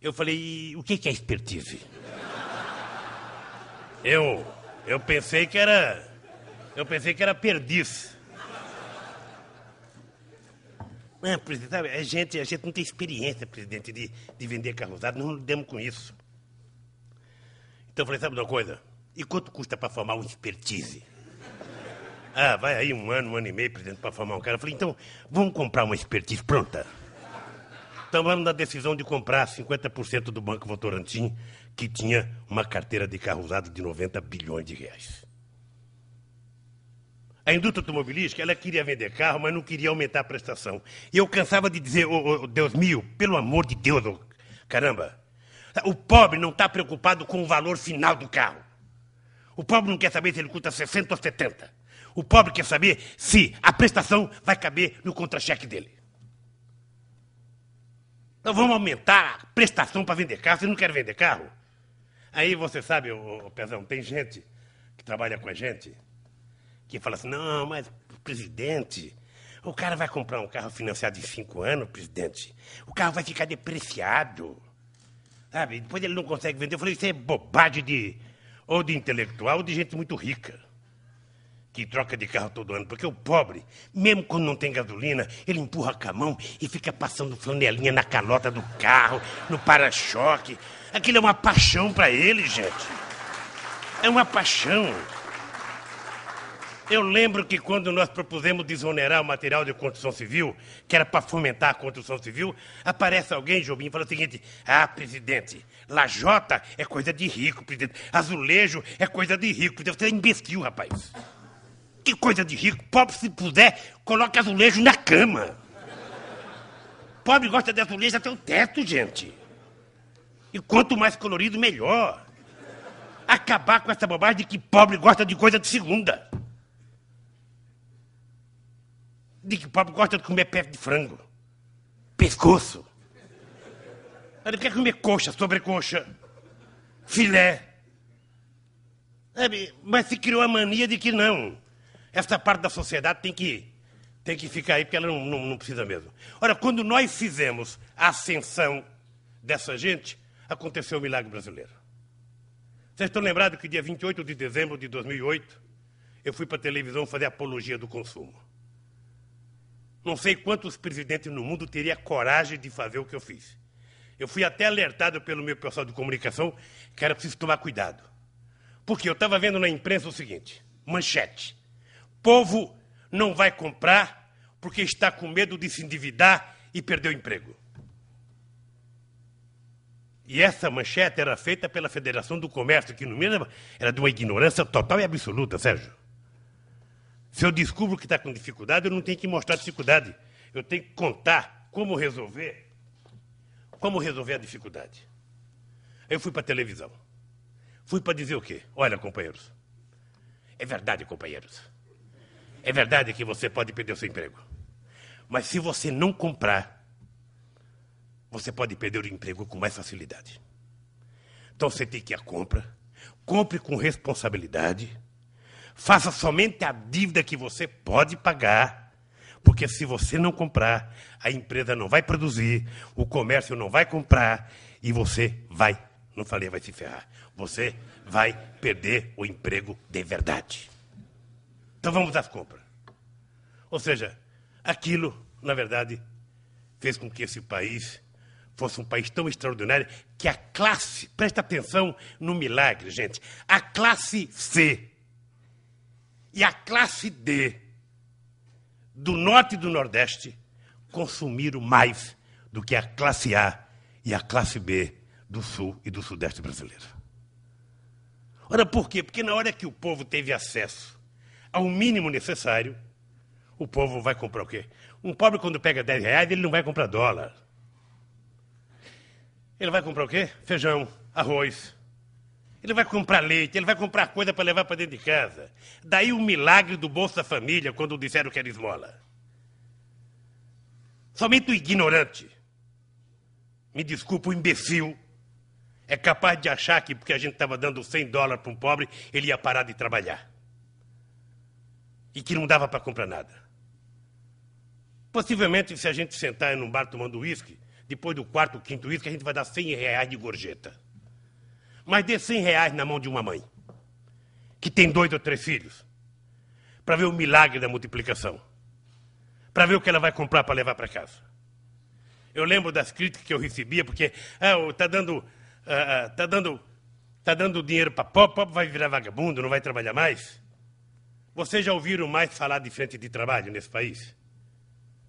Eu falei, o que, que é expertise? Eu, eu pensei que era, eu pensei que era perdiz. É, presidente, sabe, a gente, a gente não tem experiência, presidente, de, de vender carro usado, não lidamos com isso. Então eu falei, sabe uma coisa? E quanto custa para formar um expertise? Ah, vai aí um ano, um ano e meio, presidente, para formar um cara. Eu falei, então, vamos comprar uma expertise pronta. Tomamos então, a decisão de comprar 50% do Banco Votorantim, que tinha uma carteira de carro usado de 90 bilhões de reais. A indústria automobilística, ela queria vender carro, mas não queria aumentar a prestação. E eu cansava de dizer, oh, oh, Deus meu, pelo amor de Deus, oh, caramba, o pobre não está preocupado com o valor final do carro. O pobre não quer saber se ele custa 60 ou 70. O pobre quer saber se a prestação vai caber no contra-cheque dele. Então vamos aumentar a prestação para vender carro. Você não quer vender carro? Aí você sabe, ô, Pezão, tem gente que trabalha com a gente que fala assim, não, mas presidente, o cara vai comprar um carro financiado em cinco anos, presidente, o carro vai ficar depreciado. Sabe? Depois ele não consegue vender. Eu falei, isso é bobagem de ou de intelectual ou de gente muito rica. Que troca de carro todo ano, porque o pobre, mesmo quando não tem gasolina, ele empurra com a mão e fica passando flanelinha na calota do carro, no para-choque. Aquilo é uma paixão para ele, gente. É uma paixão. Eu lembro que quando nós propusemos desonerar o material de construção civil, que era para fomentar a construção civil, aparece alguém, Jobim, e fala o seguinte: Ah, presidente, lajota é coisa de rico, presidente. Azulejo é coisa de rico, presidente. Você é imbecil, rapaz. Que coisa de rico. Pobre, se puder, coloque azulejo na cama. Pobre gosta de azulejo até o teto, gente. E quanto mais colorido, melhor. Acabar com essa bobagem de que pobre gosta de coisa de segunda. De que o pobre gosta de comer pé de frango. Pescoço. Ele quer comer coxa, sobrecoxa, filé. Mas se criou a mania de que não. Essa parte da sociedade tem que, tem que ficar aí, porque ela não, não, não precisa mesmo. Ora, quando nós fizemos a ascensão dessa gente, aconteceu o milagre brasileiro. Vocês estão lembrados que dia 28 de dezembro de 2008, eu fui para a televisão fazer apologia do consumo. Não sei quantos presidentes no mundo teria coragem de fazer o que eu fiz. Eu fui até alertado pelo meu pessoal de comunicação que era preciso tomar cuidado. Porque eu estava vendo na imprensa o seguinte: manchete. Povo não vai comprar porque está com medo de se endividar e perder o emprego. E essa manchete era feita pela Federação do Comércio, que no mínimo era de uma ignorância total e absoluta, Sérgio. Se eu descubro que está com dificuldade, eu não tenho que mostrar dificuldade. Eu tenho que contar como resolver, como resolver a dificuldade. Eu fui para a televisão. Fui para dizer o quê? Olha, companheiros. É verdade, companheiros. É verdade que você pode perder o seu emprego. Mas se você não comprar, você pode perder o emprego com mais facilidade. Então você tem que ir à compra, compre com responsabilidade Faça somente a dívida que você pode pagar. Porque se você não comprar, a empresa não vai produzir, o comércio não vai comprar e você vai, não falei vai se ferrar, você vai perder o emprego de verdade. Então vamos às compras. Ou seja, aquilo, na verdade, fez com que esse país fosse um país tão extraordinário que a classe, presta atenção no milagre, gente, a classe C e a classe D do norte e do nordeste consumiram mais do que a classe A e a classe B do sul e do sudeste brasileiro. Ora, por quê? Porque na hora que o povo teve acesso ao mínimo necessário, o povo vai comprar o quê? Um pobre, quando pega 10 reais, ele não vai comprar dólar. Ele vai comprar o quê? Feijão, arroz, ele vai comprar leite, ele vai comprar coisa para levar para dentro de casa. Daí o milagre do Bolsa Família quando disseram que era esmola. Somente o ignorante, me desculpa, o imbecil, é capaz de achar que porque a gente estava dando 100 dólares para um pobre, ele ia parar de trabalhar. E que não dava para comprar nada. Possivelmente, se a gente sentar em um bar tomando uísque, depois do quarto, quinto uísque, a gente vai dar 100 reais de gorjeta mas dê 100 reais na mão de uma mãe que tem dois ou três filhos para ver o milagre da multiplicação, para ver o que ela vai comprar para levar para casa. Eu lembro das críticas que eu recebia, porque está ah, dando, ah, ah, tá dando, tá dando dinheiro para pobre, pobre vai virar vagabundo, não vai trabalhar mais. Vocês já ouviram mais falar de frente de trabalho nesse país?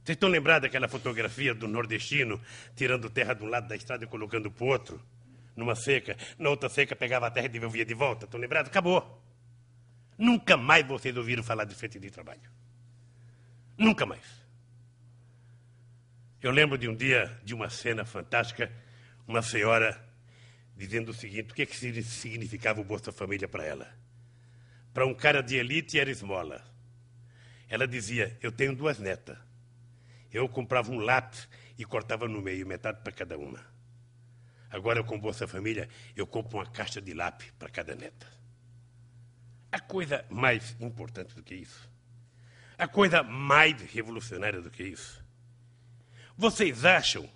Vocês estão lembrados daquela fotografia do nordestino tirando terra de um lado da estrada e colocando para o outro? numa seca, na outra seca pegava a terra e devolvia de volta. Estão lembrados? Acabou. Nunca mais vocês ouviram falar de frente de trabalho. Nunca mais. Eu lembro de um dia, de uma cena fantástica, uma senhora dizendo o seguinte: o que, é que significava o Bolsa Família para ela? Para um cara de elite era esmola. Ela dizia: Eu tenho duas netas. Eu comprava um lápis e cortava no meio, metade para cada uma. Agora, com Bolsa Família, eu compro uma caixa de lápis para cada neta. A coisa mais importante do que isso, a coisa mais revolucionária do que isso. Vocês acham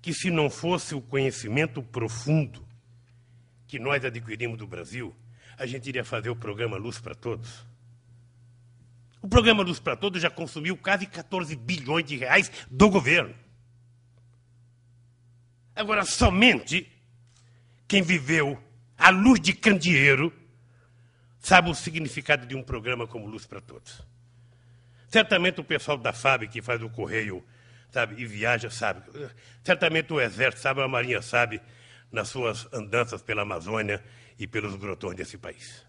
que se não fosse o conhecimento profundo que nós adquirimos do Brasil, a gente iria fazer o programa Luz para Todos? O programa Luz para Todos já consumiu quase 14 bilhões de reais do governo. Agora, somente quem viveu à luz de candeeiro sabe o significado de um programa como Luz para Todos. Certamente o pessoal da FAB que faz o correio sabe, e viaja sabe. Certamente o Exército sabe, a Marinha sabe, nas suas andanças pela Amazônia e pelos grotões desse país.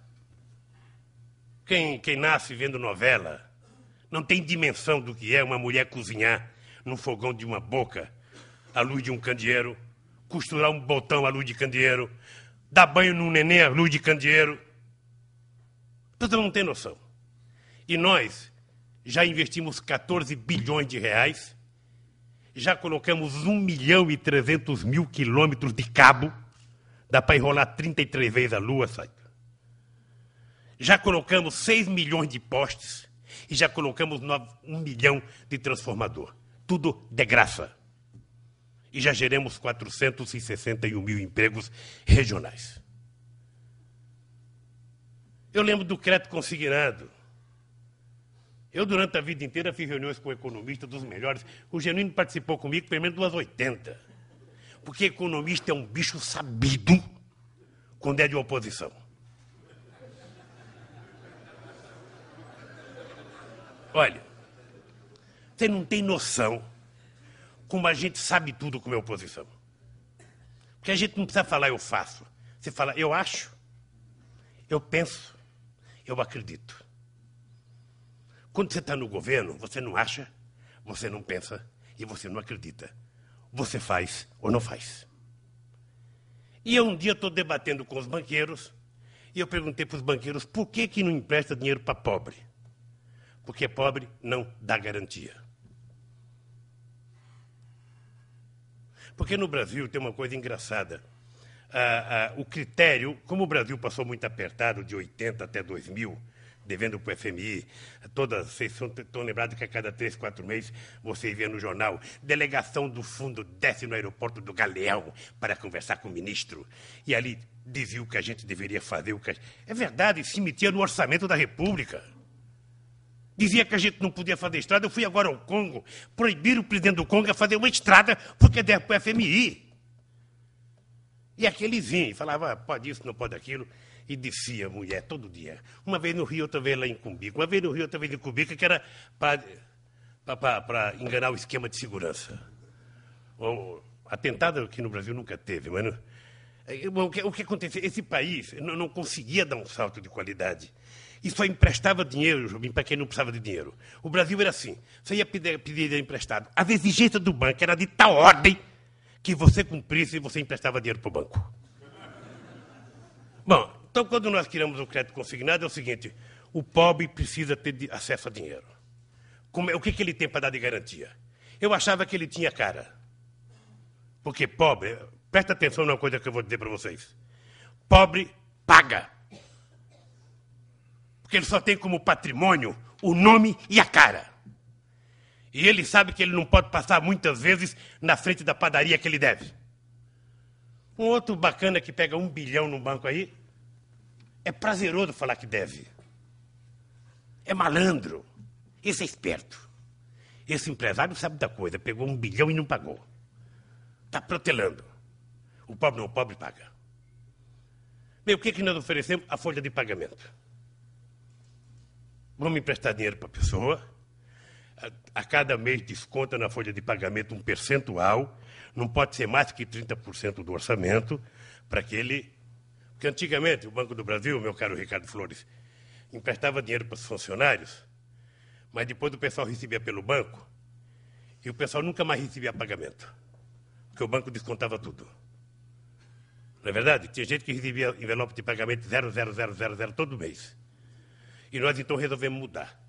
Quem, quem nasce vendo novela não tem dimensão do que é uma mulher cozinhar num fogão de uma boca à luz de um candeeiro, costurar um botão à luz de candeeiro, dar banho num neném à luz de candeeiro. Vocês não tem noção. E nós já investimos 14 bilhões de reais, já colocamos 1 milhão e 300 mil quilômetros de cabo, dá para enrolar 33 vezes a lua, sabe? Já colocamos 6 milhões de postes e já colocamos 9, 1 milhão de transformador. Tudo de graça e já geremos 461 mil empregos regionais. Eu lembro do crédito consignado. Eu, durante a vida inteira, fiz reuniões com economistas dos melhores. O Genuíno participou comigo pelo menos umas 80. Porque economista é um bicho sabido quando é de oposição. Olha, você não tem noção como a gente sabe tudo como é oposição. Porque a gente não precisa falar eu faço. Você fala eu acho, eu penso, eu acredito. Quando você está no governo, você não acha, você não pensa e você não acredita. Você faz ou não faz. E eu um dia estou debatendo com os banqueiros e eu perguntei para os banqueiros por que, que não empresta dinheiro para pobre. Porque pobre não dá garantia. Porque no Brasil tem uma coisa engraçada. Ah, ah, o critério, como o Brasil passou muito apertado de 80 até 2000, devendo para o FMI, todas, vocês estão lembrados que a cada três, quatro meses vocês vê no jornal, delegação do fundo desce no aeroporto do Galeão para conversar com o ministro. E ali dizia o que a gente deveria fazer. O que a... É verdade, se metia no orçamento da República dizia que a gente não podia fazer estrada. Eu fui agora ao Congo proibir o presidente do Congo a fazer uma estrada porque é deve para o FMI. E aquele vinha e falava, ah, pode isso, não pode aquilo. E descia a mulher todo dia. Uma vez no Rio, outra vez lá em Cumbica. Uma vez no Rio, outra vez em Cumbica, que era para enganar o esquema de segurança. Ou, atentado que no Brasil nunca teve, mas... Não... É, o que, o que aconteceu? Esse país não, não conseguia dar um salto de qualidade e só emprestava dinheiro, para quem não precisava de dinheiro. O Brasil era assim: você ia pedir, pedir emprestado. A exigência do banco era de tal ordem que você cumprisse e você emprestava dinheiro para o banco. Bom, então quando nós tiramos o crédito consignado, é o seguinte: o pobre precisa ter acesso a dinheiro. Como, é, o que, que ele tem para dar de garantia? Eu achava que ele tinha cara. Porque pobre, presta atenção numa coisa que eu vou dizer para vocês: pobre paga porque ele só tem como patrimônio o nome e a cara. E ele sabe que ele não pode passar muitas vezes na frente da padaria que ele deve. Um outro bacana que pega um bilhão no banco aí, é prazeroso falar que deve. É malandro. Esse é esperto. Esse empresário sabe da coisa, pegou um bilhão e não pagou. Está protelando. O pobre não, o pobre paga. Bem, o que, que nós oferecemos? A folha de pagamento. Vamos emprestar dinheiro para a pessoa, a, a cada mês desconta na folha de pagamento um percentual, não pode ser mais que 30% do orçamento, para que ele. Porque antigamente o Banco do Brasil, meu caro Ricardo Flores, emprestava dinheiro para os funcionários, mas depois o pessoal recebia pelo banco e o pessoal nunca mais recebia pagamento, porque o banco descontava tudo. Não é verdade? Tinha gente que recebia envelope de pagamento 0000 todo mês. E nós então resolvemos mudar.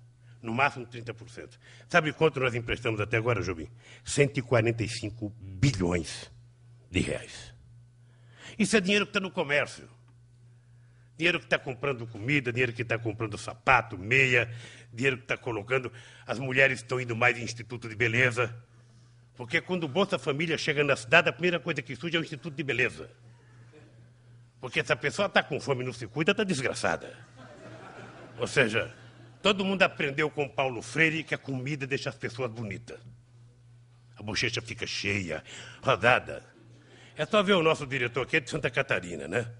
No máximo 30%. Sabe quanto nós emprestamos até agora, Jobim? 145 bilhões de reais. Isso é dinheiro que está no comércio. Dinheiro que está comprando comida, dinheiro que está comprando sapato, meia, dinheiro que está colocando. As mulheres estão indo mais em instituto de beleza. Porque quando o Bolsa Família chega na cidade, a primeira coisa que surge é o instituto de beleza. Porque essa pessoa está com fome e não se cuida, está desgraçada. Ou seja, todo mundo aprendeu com Paulo Freire que a comida deixa as pessoas bonitas. A bochecha fica cheia, rodada. É só ver o nosso diretor aqui é de Santa Catarina, né?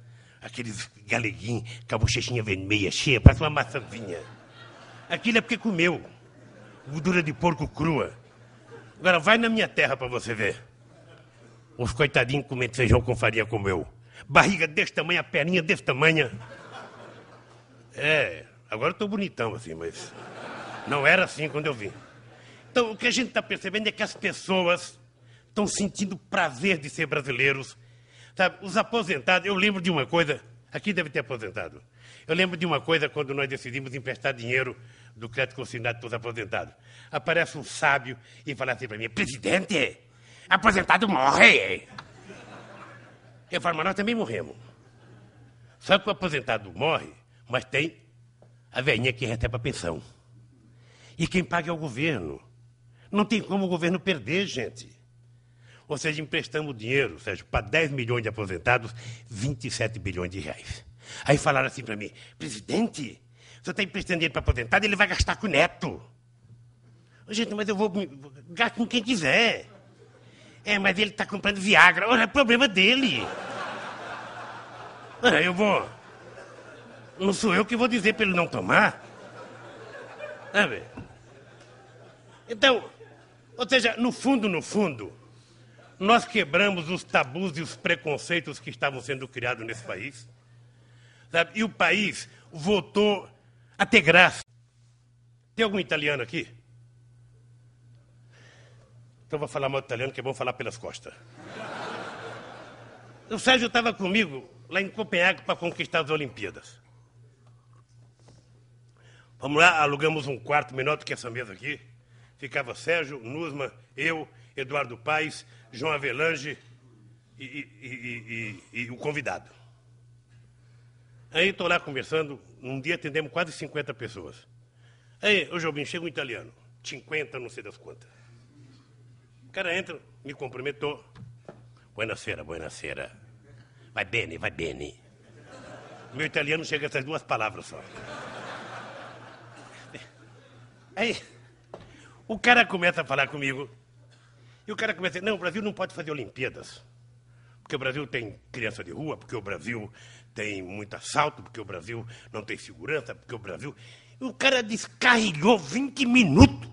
Aqueles galeguinhos com a bochechinha vermelha cheia, parece uma maçãzinha. Aquilo é porque comeu. Gordura de porco crua. Agora vai na minha terra para você ver. Os coitadinhos comendo feijão com farinha como eu. Barriga desse tamanho, a perninha desse tamanho. É, Agora eu bonitão assim, mas não era assim quando eu vim. Então, o que a gente está percebendo é que as pessoas estão sentindo prazer de ser brasileiros. Sabe, os aposentados, eu lembro de uma coisa, aqui deve ter aposentado. Eu lembro de uma coisa quando nós decidimos emprestar dinheiro do crédito consignado para os aposentados. Aparece um sábio e fala assim para mim: Presidente, aposentado morre. Eu falo, mas nós também morremos. Só que o aposentado morre, mas tem a velhinha que até para pensão. E quem paga é o governo. Não tem como o governo perder, gente. Ou seja, emprestamos dinheiro, Sérgio, para 10 milhões de aposentados, 27 bilhões de reais. Aí falaram assim para mim, presidente, você está emprestando dinheiro para aposentado, ele vai gastar com o neto. Gente, mas eu vou gastar com quem quiser. É, mas ele está comprando Viagra. Ora, é problema dele. Olha, eu vou não sou eu que vou dizer para ele não tomar. Sabe? Então, ou seja, no fundo, no fundo, nós quebramos os tabus e os preconceitos que estavam sendo criados nesse país. Sabe? E o país voltou a ter graça. Tem algum italiano aqui? Então vou falar mal italiano, que é bom falar pelas costas. O Sérgio estava comigo lá em Copenhague para conquistar as Olimpíadas. Vamos lá, alugamos um quarto menor do que essa mesa aqui. Ficava Sérgio, Nusma, eu, Eduardo Paes, João Avelange e, e, e, e o convidado. Aí estou lá conversando, um dia atendemos quase 50 pessoas. Aí, ô Jobim, chega um italiano, 50, não sei das quantas. O cara entra, me cumprimentou. boa noite. Vai bene, vai bene. Meu italiano chega a essas duas palavras só. Aí, o cara começa a falar comigo. E o cara começa a dizer, não, o Brasil não pode fazer Olimpíadas. Porque o Brasil tem criança de rua, porque o Brasil tem muito assalto, porque o Brasil não tem segurança, porque o Brasil. O cara descarrilhou 20 minutos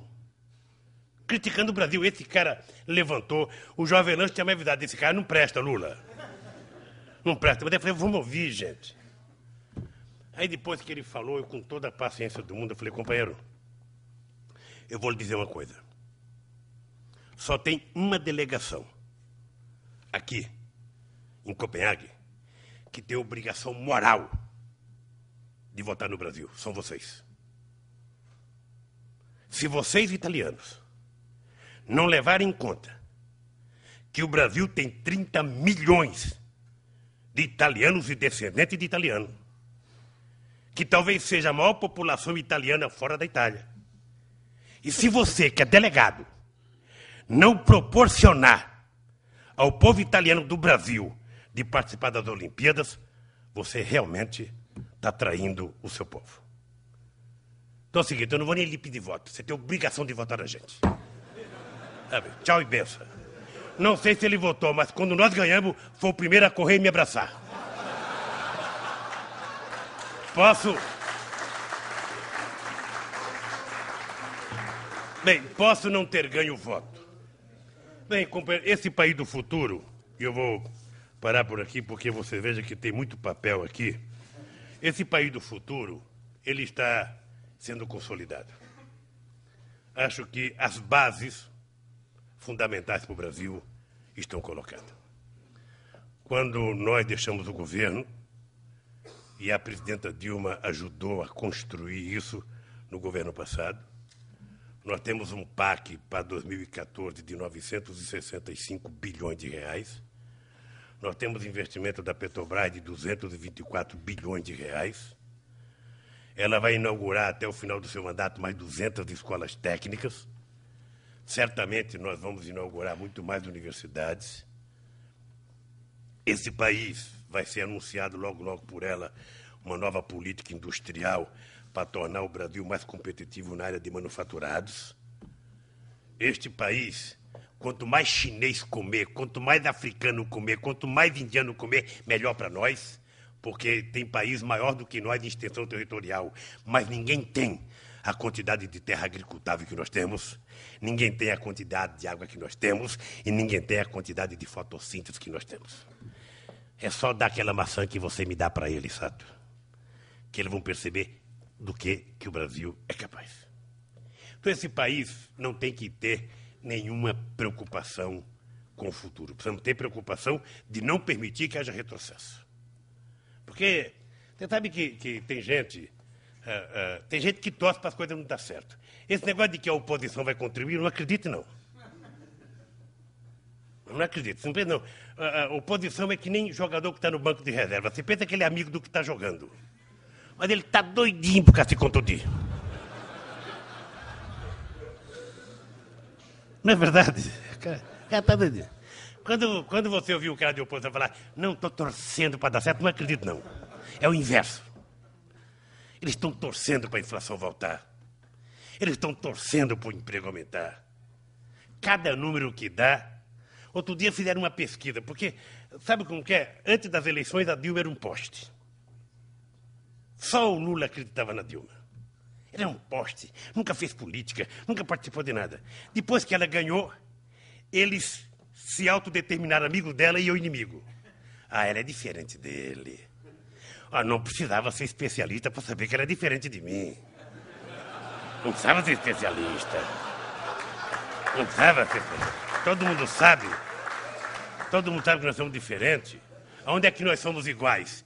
criticando o Brasil. Esse cara levantou. O Jovem Lanche tinha mais minha Esse cara não presta, Lula. Não presta. Mas eu falei, vamos ouvir, gente. Aí depois que ele falou, eu com toda a paciência do mundo, eu falei, companheiro, eu vou lhe dizer uma coisa. Só tem uma delegação aqui, em Copenhague, que tem obrigação moral de votar no Brasil. São vocês. Se vocês, italianos, não levarem em conta que o Brasil tem 30 milhões de italianos e descendentes de italiano, que talvez seja a maior população italiana fora da Itália, e se você, que é delegado, não proporcionar ao povo italiano do Brasil de participar das Olimpíadas, você realmente está traindo o seu povo. Então é o seguinte, eu não vou nem lhe pedir voto. Você tem obrigação de votar na gente. Tá Tchau e benção. Não sei se ele votou, mas quando nós ganhamos, foi o primeiro a correr e me abraçar. Posso... Bem, posso não ter ganho voto. Bem, esse país do futuro, eu vou parar por aqui porque você veja que tem muito papel aqui. Esse país do futuro, ele está sendo consolidado. Acho que as bases fundamentais para o Brasil estão colocadas. Quando nós deixamos o governo, e a presidenta Dilma ajudou a construir isso no governo passado, nós temos um PAC para 2014 de 965 bilhões de reais. Nós temos investimento da Petrobras de 224 bilhões de reais. Ela vai inaugurar até o final do seu mandato mais 200 escolas técnicas. Certamente nós vamos inaugurar muito mais universidades. Esse país vai ser anunciado logo logo por ela uma nova política industrial para tornar o Brasil mais competitivo na área de manufaturados. Este país, quanto mais chinês comer, quanto mais africano comer, quanto mais indiano comer, melhor para nós, porque tem país maior do que nós em extensão territorial, mas ninguém tem a quantidade de terra agricultável que nós temos, ninguém tem a quantidade de água que nós temos e ninguém tem a quantidade de fotossíntese que nós temos. É só dar aquela maçã que você me dá para eles, Sato, que eles vão perceber do que que o Brasil é capaz. Então, esse país não tem que ter nenhuma preocupação com o futuro. Precisamos ter preocupação de não permitir que haja retrocesso. Porque você sabe que, que tem gente. Uh, uh, tem gente que torce para as coisas não dar certo. Esse negócio de que a oposição vai contribuir, não acredite, não. Não acredito. Não pensa, não. A ah, oposição é que nem jogador que está no banco de reserva. Você pensa que ele é amigo do que está jogando. Mas ele tá doidinho por causa de contundir. Não é verdade? O cara, está doidinho. Quando, quando você ouviu o cara de oposição falar, não estou torcendo para dar certo, não acredito não. É o inverso. Eles estão torcendo para a inflação voltar. Eles estão torcendo para o emprego aumentar. Cada número que dá. Outro dia fizeram uma pesquisa, porque sabe como que é? Antes das eleições a Dilma era um poste. Só o Lula acreditava na Dilma. Ele era um poste, nunca fez política, nunca participou de nada. Depois que ela ganhou, eles se autodeterminaram amigo dela e eu inimigo. Ah, ela é diferente dele. Ah, não precisava ser especialista para saber que ela é diferente de mim. Não precisava ser especialista. Não precisava ser especialista. Todo mundo sabe. Todo mundo sabe que nós somos diferentes. Onde é que nós somos iguais?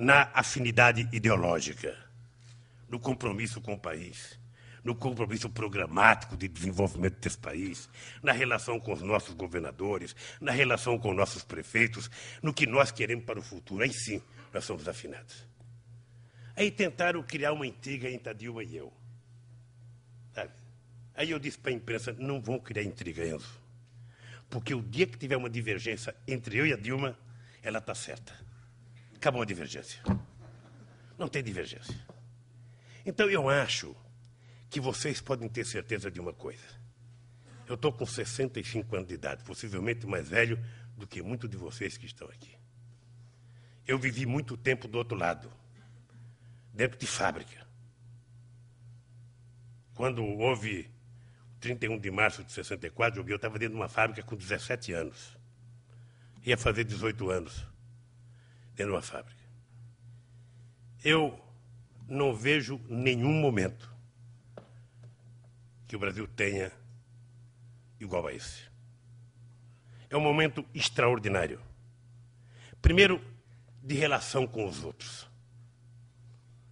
na afinidade ideológica, no compromisso com o país, no compromisso programático de desenvolvimento desse país, na relação com os nossos governadores, na relação com nossos prefeitos, no que nós queremos para o futuro. Aí sim, nós somos afinados. Aí tentaram criar uma intriga entre a Dilma e eu. Aí eu disse para a imprensa: não vão criar intriga, Enzo. Porque o dia que tiver uma divergência entre eu e a Dilma, ela está certa. Acabou a divergência. Não tem divergência. Então eu acho que vocês podem ter certeza de uma coisa. Eu estou com 65 anos de idade, possivelmente mais velho do que muitos de vocês que estão aqui. Eu vivi muito tempo do outro lado, dentro de fábrica. Quando houve 31 de março de 64, eu estava dentro de uma fábrica com 17 anos. Ia fazer 18 anos ter uma fábrica. Eu não vejo nenhum momento que o Brasil tenha igual a esse. É um momento extraordinário. Primeiro, de relação com os outros.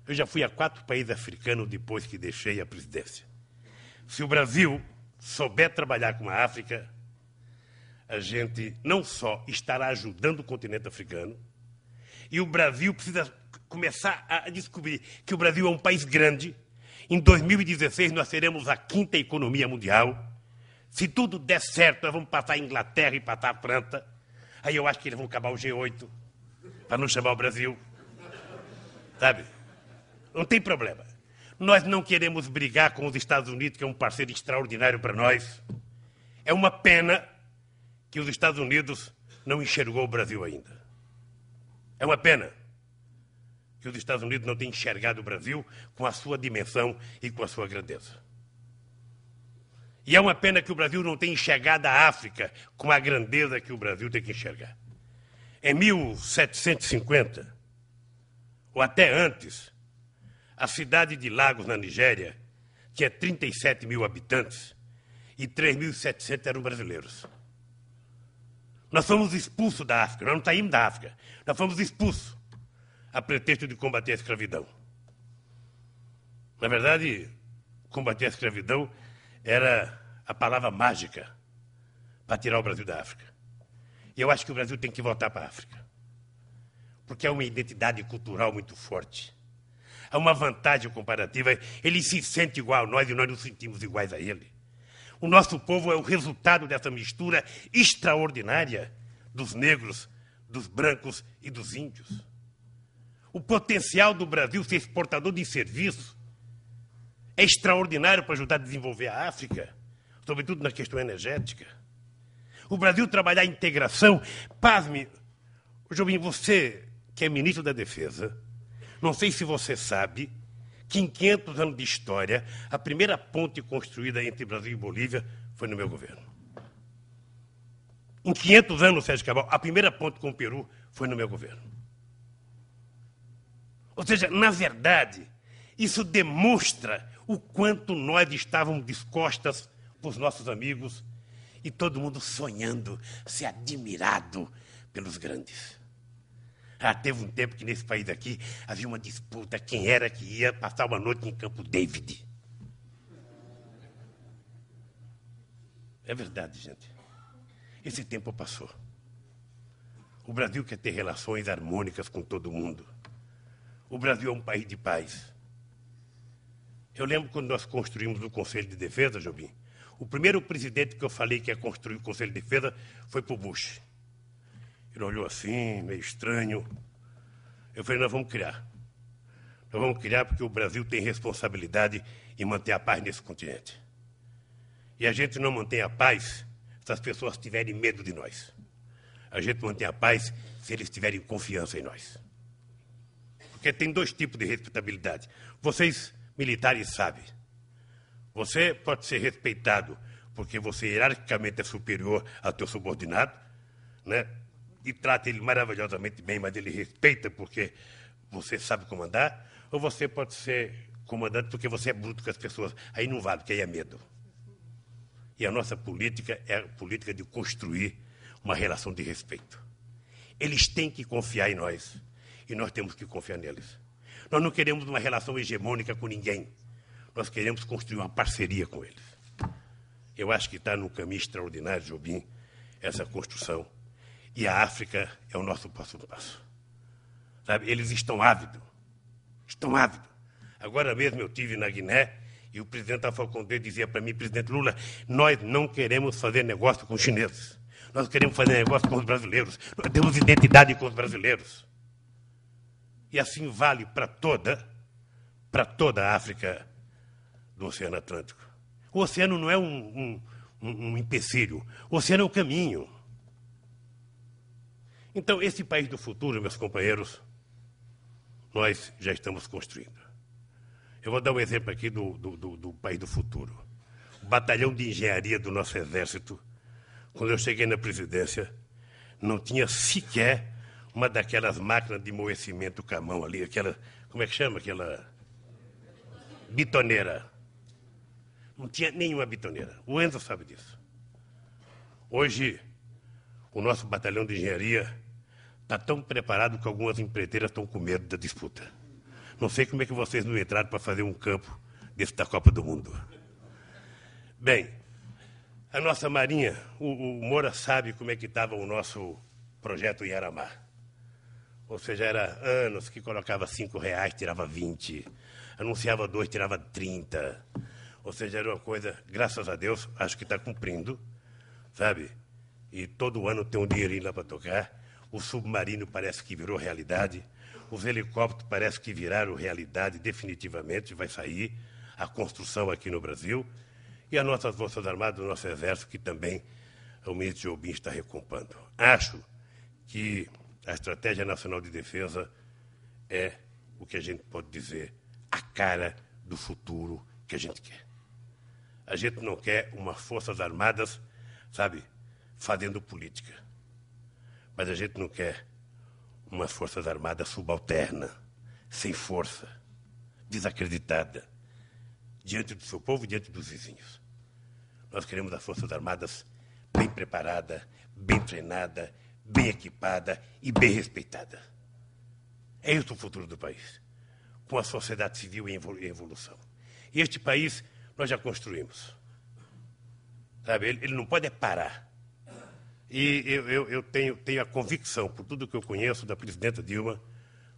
Eu já fui a quatro países africanos depois que deixei a presidência. Se o Brasil souber trabalhar com a África, a gente não só estará ajudando o continente africano, e o Brasil precisa começar a descobrir que o Brasil é um país grande. Em 2016, nós seremos a quinta economia mundial. Se tudo der certo, nós vamos passar a Inglaterra e passar a França. Aí eu acho que eles vão acabar o G8 para não chamar o Brasil. Sabe? Não tem problema. Nós não queremos brigar com os Estados Unidos, que é um parceiro extraordinário para nós. É uma pena que os Estados Unidos não enxergou o Brasil ainda. É uma pena que os Estados Unidos não tenham enxergado o Brasil com a sua dimensão e com a sua grandeza. E é uma pena que o Brasil não tenha enxergado a África com a grandeza que o Brasil tem que enxergar. Em 1750, ou até antes, a cidade de Lagos, na Nigéria, tinha 37 mil habitantes e 3.700 eram brasileiros. Nós fomos expulsos da África, nós não saímos da África. Nós fomos expulsos a pretexto de combater a escravidão. Na verdade, combater a escravidão era a palavra mágica para tirar o Brasil da África. E eu acho que o Brasil tem que voltar para a África. Porque é uma identidade cultural muito forte. Há uma vantagem comparativa. Ele se sente igual a nós e nós nos sentimos iguais a ele. O nosso povo é o resultado dessa mistura extraordinária dos negros dos brancos e dos índios. O potencial do Brasil ser exportador de serviços é extraordinário para ajudar a desenvolver a África, sobretudo na questão energética. O Brasil trabalhar a integração. Pasme, Jobim, você que é ministro da Defesa, não sei se você sabe que em 500 anos de história, a primeira ponte construída entre Brasil e Bolívia foi no meu governo. Em 500 anos, Sérgio Cabral, a primeira ponte com o Peru foi no meu governo. Ou seja, na verdade, isso demonstra o quanto nós estávamos descostas para os nossos amigos e todo mundo sonhando, ser admirado pelos grandes. Ah, teve um tempo que nesse país aqui havia uma disputa quem era que ia passar uma noite em Campo David. É verdade, gente. Esse tempo passou. O Brasil quer ter relações harmônicas com todo mundo. O Brasil é um país de paz. Eu lembro quando nós construímos o Conselho de Defesa, Jobim. O primeiro presidente que eu falei que ia construir o Conselho de Defesa foi para o Bush. Ele olhou assim, meio estranho. Eu falei: nós vamos criar. Nós vamos criar porque o Brasil tem responsabilidade em manter a paz nesse continente. E a gente não mantém a paz se as pessoas tiverem medo de nós. A gente mantém a paz se eles tiverem confiança em nós. Porque tem dois tipos de respeitabilidade. Vocês, militares, sabem. Você pode ser respeitado porque você hierarquicamente é superior ao teu subordinado, né? E trata ele maravilhosamente bem, mas ele respeita porque você sabe comandar. Ou você pode ser comandante porque você é bruto com as pessoas. Aí não vale, porque aí é medo. E a nossa política é a política de construir uma relação de respeito. Eles têm que confiar em nós e nós temos que confiar neles. Nós não queremos uma relação hegemônica com ninguém. Nós queremos construir uma parceria com eles. Eu acho que está no caminho extraordinário, Jobim, essa construção. E a África é o nosso próximo passo. Sabe, eles estão ávidos. Estão ávidos. Agora mesmo eu tive na Guiné e o presidente da Condé dizia para mim, presidente Lula, nós não queremos fazer negócio com os chineses. Nós queremos fazer negócio com os brasileiros. Nós temos identidade com os brasileiros. E assim vale para toda, para toda a África do Oceano Atlântico. O oceano não é um, um, um empecilho. O oceano é o um caminho. Então, esse país do futuro, meus companheiros, nós já estamos construindo. Eu vou dar um exemplo aqui do, do, do, do país do futuro. O batalhão de engenharia do nosso exército, quando eu cheguei na presidência, não tinha sequer uma daquelas máquinas de moecimento com a mão ali, aquela, como é que chama aquela? Bitoneira. Não tinha nenhuma bitoneira. O Enzo sabe disso. Hoje, o nosso batalhão de engenharia está tão preparado que algumas empreiteiras estão com medo da disputa. Não sei como é que vocês não entraram para fazer um campo desse da Copa do Mundo. Bem, a nossa Marinha, o, o Moura sabe como é que estava o nosso projeto Yaramá. Ou seja, era anos que colocava cinco reais, tirava 20. Anunciava dois, tirava 30. Ou seja, era uma coisa, graças a Deus, acho que está cumprindo, sabe? E todo ano tem um dinheirinho lá para tocar. O submarino parece que virou realidade os helicópteros parece que viraram realidade definitivamente, vai sair a construção aqui no Brasil, e as nossas Forças Armadas, o nosso Exército, que também o ministro Jobim está recompando. Acho que a Estratégia Nacional de Defesa é o que a gente pode dizer a cara do futuro que a gente quer. A gente não quer umas Forças Armadas, sabe, fazendo política. Mas a gente não quer umas Forças Armadas subalterna, sem força, desacreditada, diante do seu povo e diante dos vizinhos. Nós queremos as Forças Armadas bem preparada, bem treinada, bem equipada e bem respeitada. É isso o futuro do país, com a sociedade civil em evolução. Este país nós já construímos. Sabe, ele, ele não pode é parar e eu, eu, eu tenho, tenho a convicção, por tudo que eu conheço da presidenta Dilma,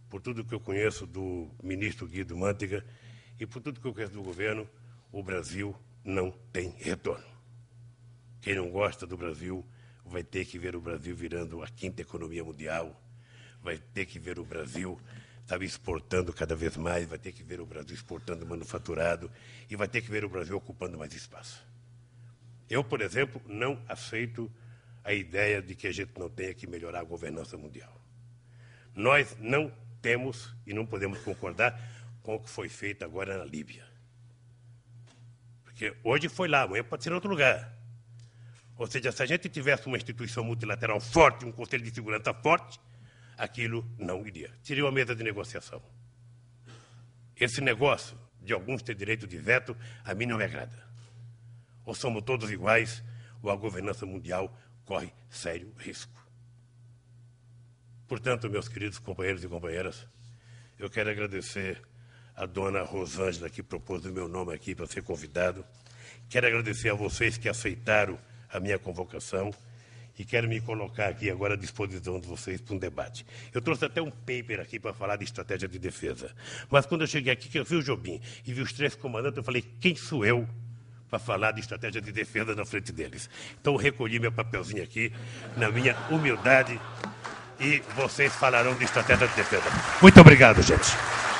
por tudo que eu conheço do ministro Guido Mantega e por tudo que eu conheço do governo, o Brasil não tem retorno. Quem não gosta do Brasil vai ter que ver o Brasil virando a quinta economia mundial, vai ter que ver o Brasil sabe, exportando cada vez mais, vai ter que ver o Brasil exportando manufaturado e vai ter que ver o Brasil ocupando mais espaço. Eu, por exemplo, não aceito a ideia de que a gente não tenha que melhorar a governança mundial. Nós não temos e não podemos concordar com o que foi feito agora na Líbia. Porque hoje foi lá, amanhã pode ser em outro lugar. Ou seja, se a gente tivesse uma instituição multilateral forte, um Conselho de Segurança forte, aquilo não iria. Seria uma mesa de negociação. Esse negócio de alguns ter direito de veto, a mim não me agrada. Ou somos todos iguais, ou a governança mundial corre sério risco. Portanto, meus queridos companheiros e companheiras, eu quero agradecer a dona Rosângela que propôs o meu nome aqui para ser convidado. Quero agradecer a vocês que aceitaram a minha convocação e quero me colocar aqui agora à disposição de vocês para um debate. Eu trouxe até um paper aqui para falar de estratégia de defesa. Mas quando eu cheguei aqui, que eu vi o Jobim e vi os três comandantes, eu falei, quem sou eu para falar de estratégia de defesa na frente deles. Então, recolhi meu papelzinho aqui, na minha humildade, e vocês falarão de estratégia de defesa. Muito obrigado, gente.